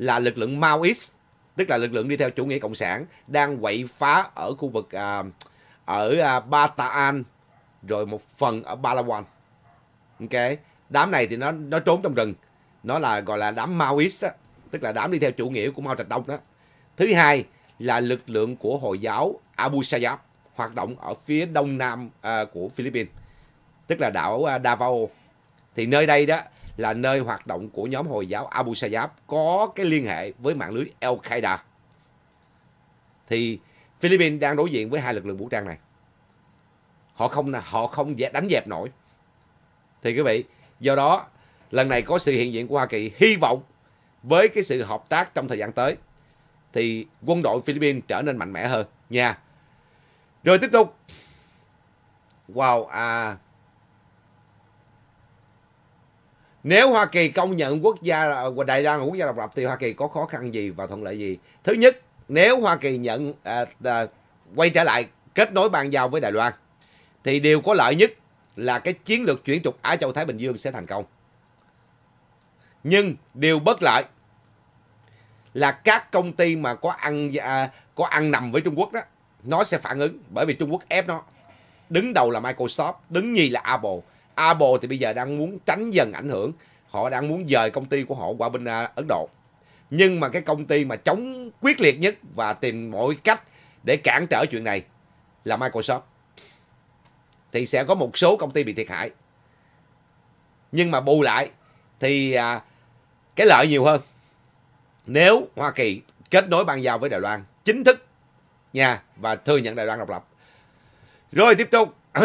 A: là lực lượng Maoist tức là lực lượng đi theo chủ nghĩa cộng sản đang quậy phá ở khu vực à, ở à, Bataan rồi một phần ở Palawan. Ok, đám này thì nó nó trốn trong rừng. Nó là gọi là đám Maoist đó, tức là đám đi theo chủ nghĩa của Mao Trạch Đông đó. Thứ hai là lực lượng của Hồi giáo Abu Sayyaf hoạt động ở phía đông nam à, của Philippines, tức là đảo à, Davao. Thì nơi đây đó là nơi hoạt động của nhóm Hồi giáo Abu Sayyaf có cái liên hệ với mạng lưới Al-Qaeda. Thì Philippines đang đối diện với hai lực lượng vũ trang này. Họ không họ không dễ đánh dẹp nổi. Thì quý vị, do đó lần này có sự hiện diện của Hoa Kỳ hy vọng với cái sự hợp tác trong thời gian tới thì quân đội Philippines trở nên mạnh mẽ hơn nha. Rồi tiếp tục. Wow, à, Nếu Hoa Kỳ công nhận quốc gia ờ, Đại gia là quốc gia độc lập thì Hoa Kỳ có khó khăn gì và thuận lợi gì? Thứ nhất, nếu Hoa Kỳ nhận à, à, quay trở lại kết nối bàn giao với Đài Loan thì điều có lợi nhất là cái chiến lược chuyển trục Á Châu Thái Bình Dương sẽ thành công. Nhưng điều bất lợi là các công ty mà có ăn à, có ăn nằm với Trung Quốc đó nó sẽ phản ứng bởi vì Trung Quốc ép nó. Đứng đầu là Microsoft, đứng nhì là Apple. Apple thì bây giờ đang muốn tránh dần ảnh hưởng họ đang muốn dời công ty của họ qua bên à, Ấn Độ nhưng mà cái công ty mà chống quyết liệt nhất và tìm mọi cách để cản trở chuyện này là Microsoft thì sẽ có một số công ty bị thiệt hại nhưng mà bù lại thì à, cái lợi nhiều hơn nếu Hoa Kỳ kết nối ban giao với Đài Loan chính thức nha và thừa nhận Đài Loan độc lập rồi tiếp tục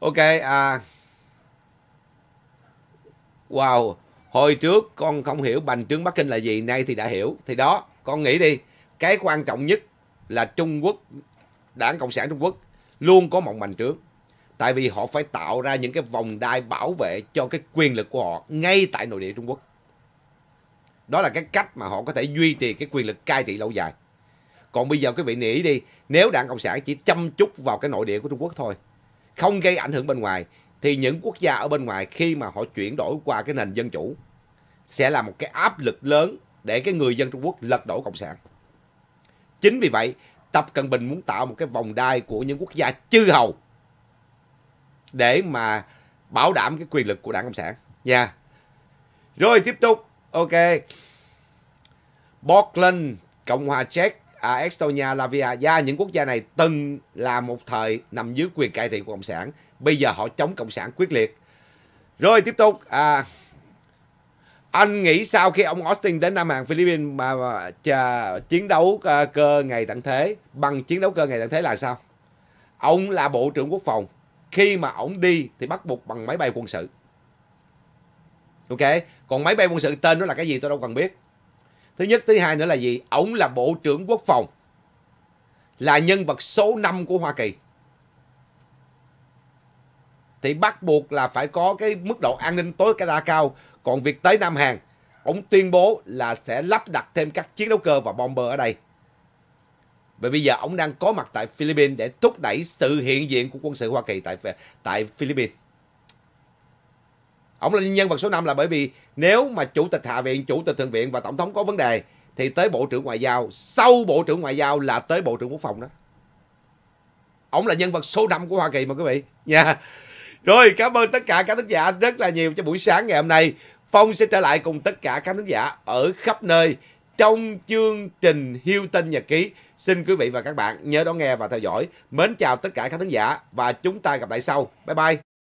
A: ok à wow hồi trước con không hiểu bành trướng bắc kinh là gì nay thì đã hiểu thì đó con nghĩ đi cái quan trọng nhất là trung quốc đảng cộng sản trung quốc luôn có mộng bành trướng tại vì họ phải tạo ra những cái vòng đai bảo vệ cho cái quyền lực của họ ngay tại nội địa trung quốc đó là cái cách mà họ có thể duy trì cái quyền lực cai trị lâu dài còn bây giờ quý vị nghĩ đi nếu đảng cộng sản chỉ chăm chút vào cái nội địa của trung quốc thôi không gây ảnh hưởng bên ngoài thì những quốc gia ở bên ngoài khi mà họ chuyển đổi qua cái nền dân chủ sẽ là một cái áp lực lớn để cái người dân Trung Quốc lật đổ cộng sản. Chính vì vậy, Tập Cận Bình muốn tạo một cái vòng đai của những quốc gia chư hầu để mà bảo đảm cái quyền lực của Đảng Cộng sản nha. Yeah. Rồi tiếp tục. Ok. Portland, Cộng hòa Czech À, Estonia, Latvia và những quốc gia này từng là một thời nằm dưới quyền cai trị của cộng sản bây giờ họ chống cộng sản quyết liệt rồi tiếp tục à, anh nghĩ sao khi ông Austin đến Nam Hàn Philippines mà, mà chà, chiến đấu cơ, à, cơ ngày tận thế bằng chiến đấu cơ ngày tận thế là sao ông là bộ trưởng quốc phòng khi mà ông đi thì bắt buộc bằng máy bay quân sự ok còn máy bay quân sự tên nó là cái gì tôi đâu cần biết Thứ nhất, thứ hai nữa là gì? Ông là Bộ trưởng Quốc phòng. Là nhân vật số 5 của Hoa Kỳ. Thì bắt buộc là phải có cái mức độ an ninh tối đa cao. Còn việc tới Nam Hàn, ông tuyên bố là sẽ lắp đặt thêm các chiến đấu cơ và bomber ở đây. Và bây giờ ông đang có mặt tại Philippines để thúc đẩy sự hiện diện của quân sự Hoa Kỳ tại tại Philippines. Ông là nhân vật số 5 là bởi vì nếu mà chủ tịch hạ viện, chủ tịch thượng viện và tổng thống có vấn đề thì tới bộ trưởng ngoại giao, sau bộ trưởng ngoại giao là tới bộ trưởng quốc phòng đó. Ông là nhân vật số 5 của Hoa Kỳ mà quý vị nha. Rồi cảm ơn tất cả các thính giả rất là nhiều cho buổi sáng ngày hôm nay. Phong sẽ trở lại cùng tất cả các thính giả ở khắp nơi trong chương trình Hiêu Tinh Nhật Ký. Xin quý vị và các bạn nhớ đón nghe và theo dõi. Mến chào tất cả các thính giả và chúng ta gặp lại sau. Bye bye.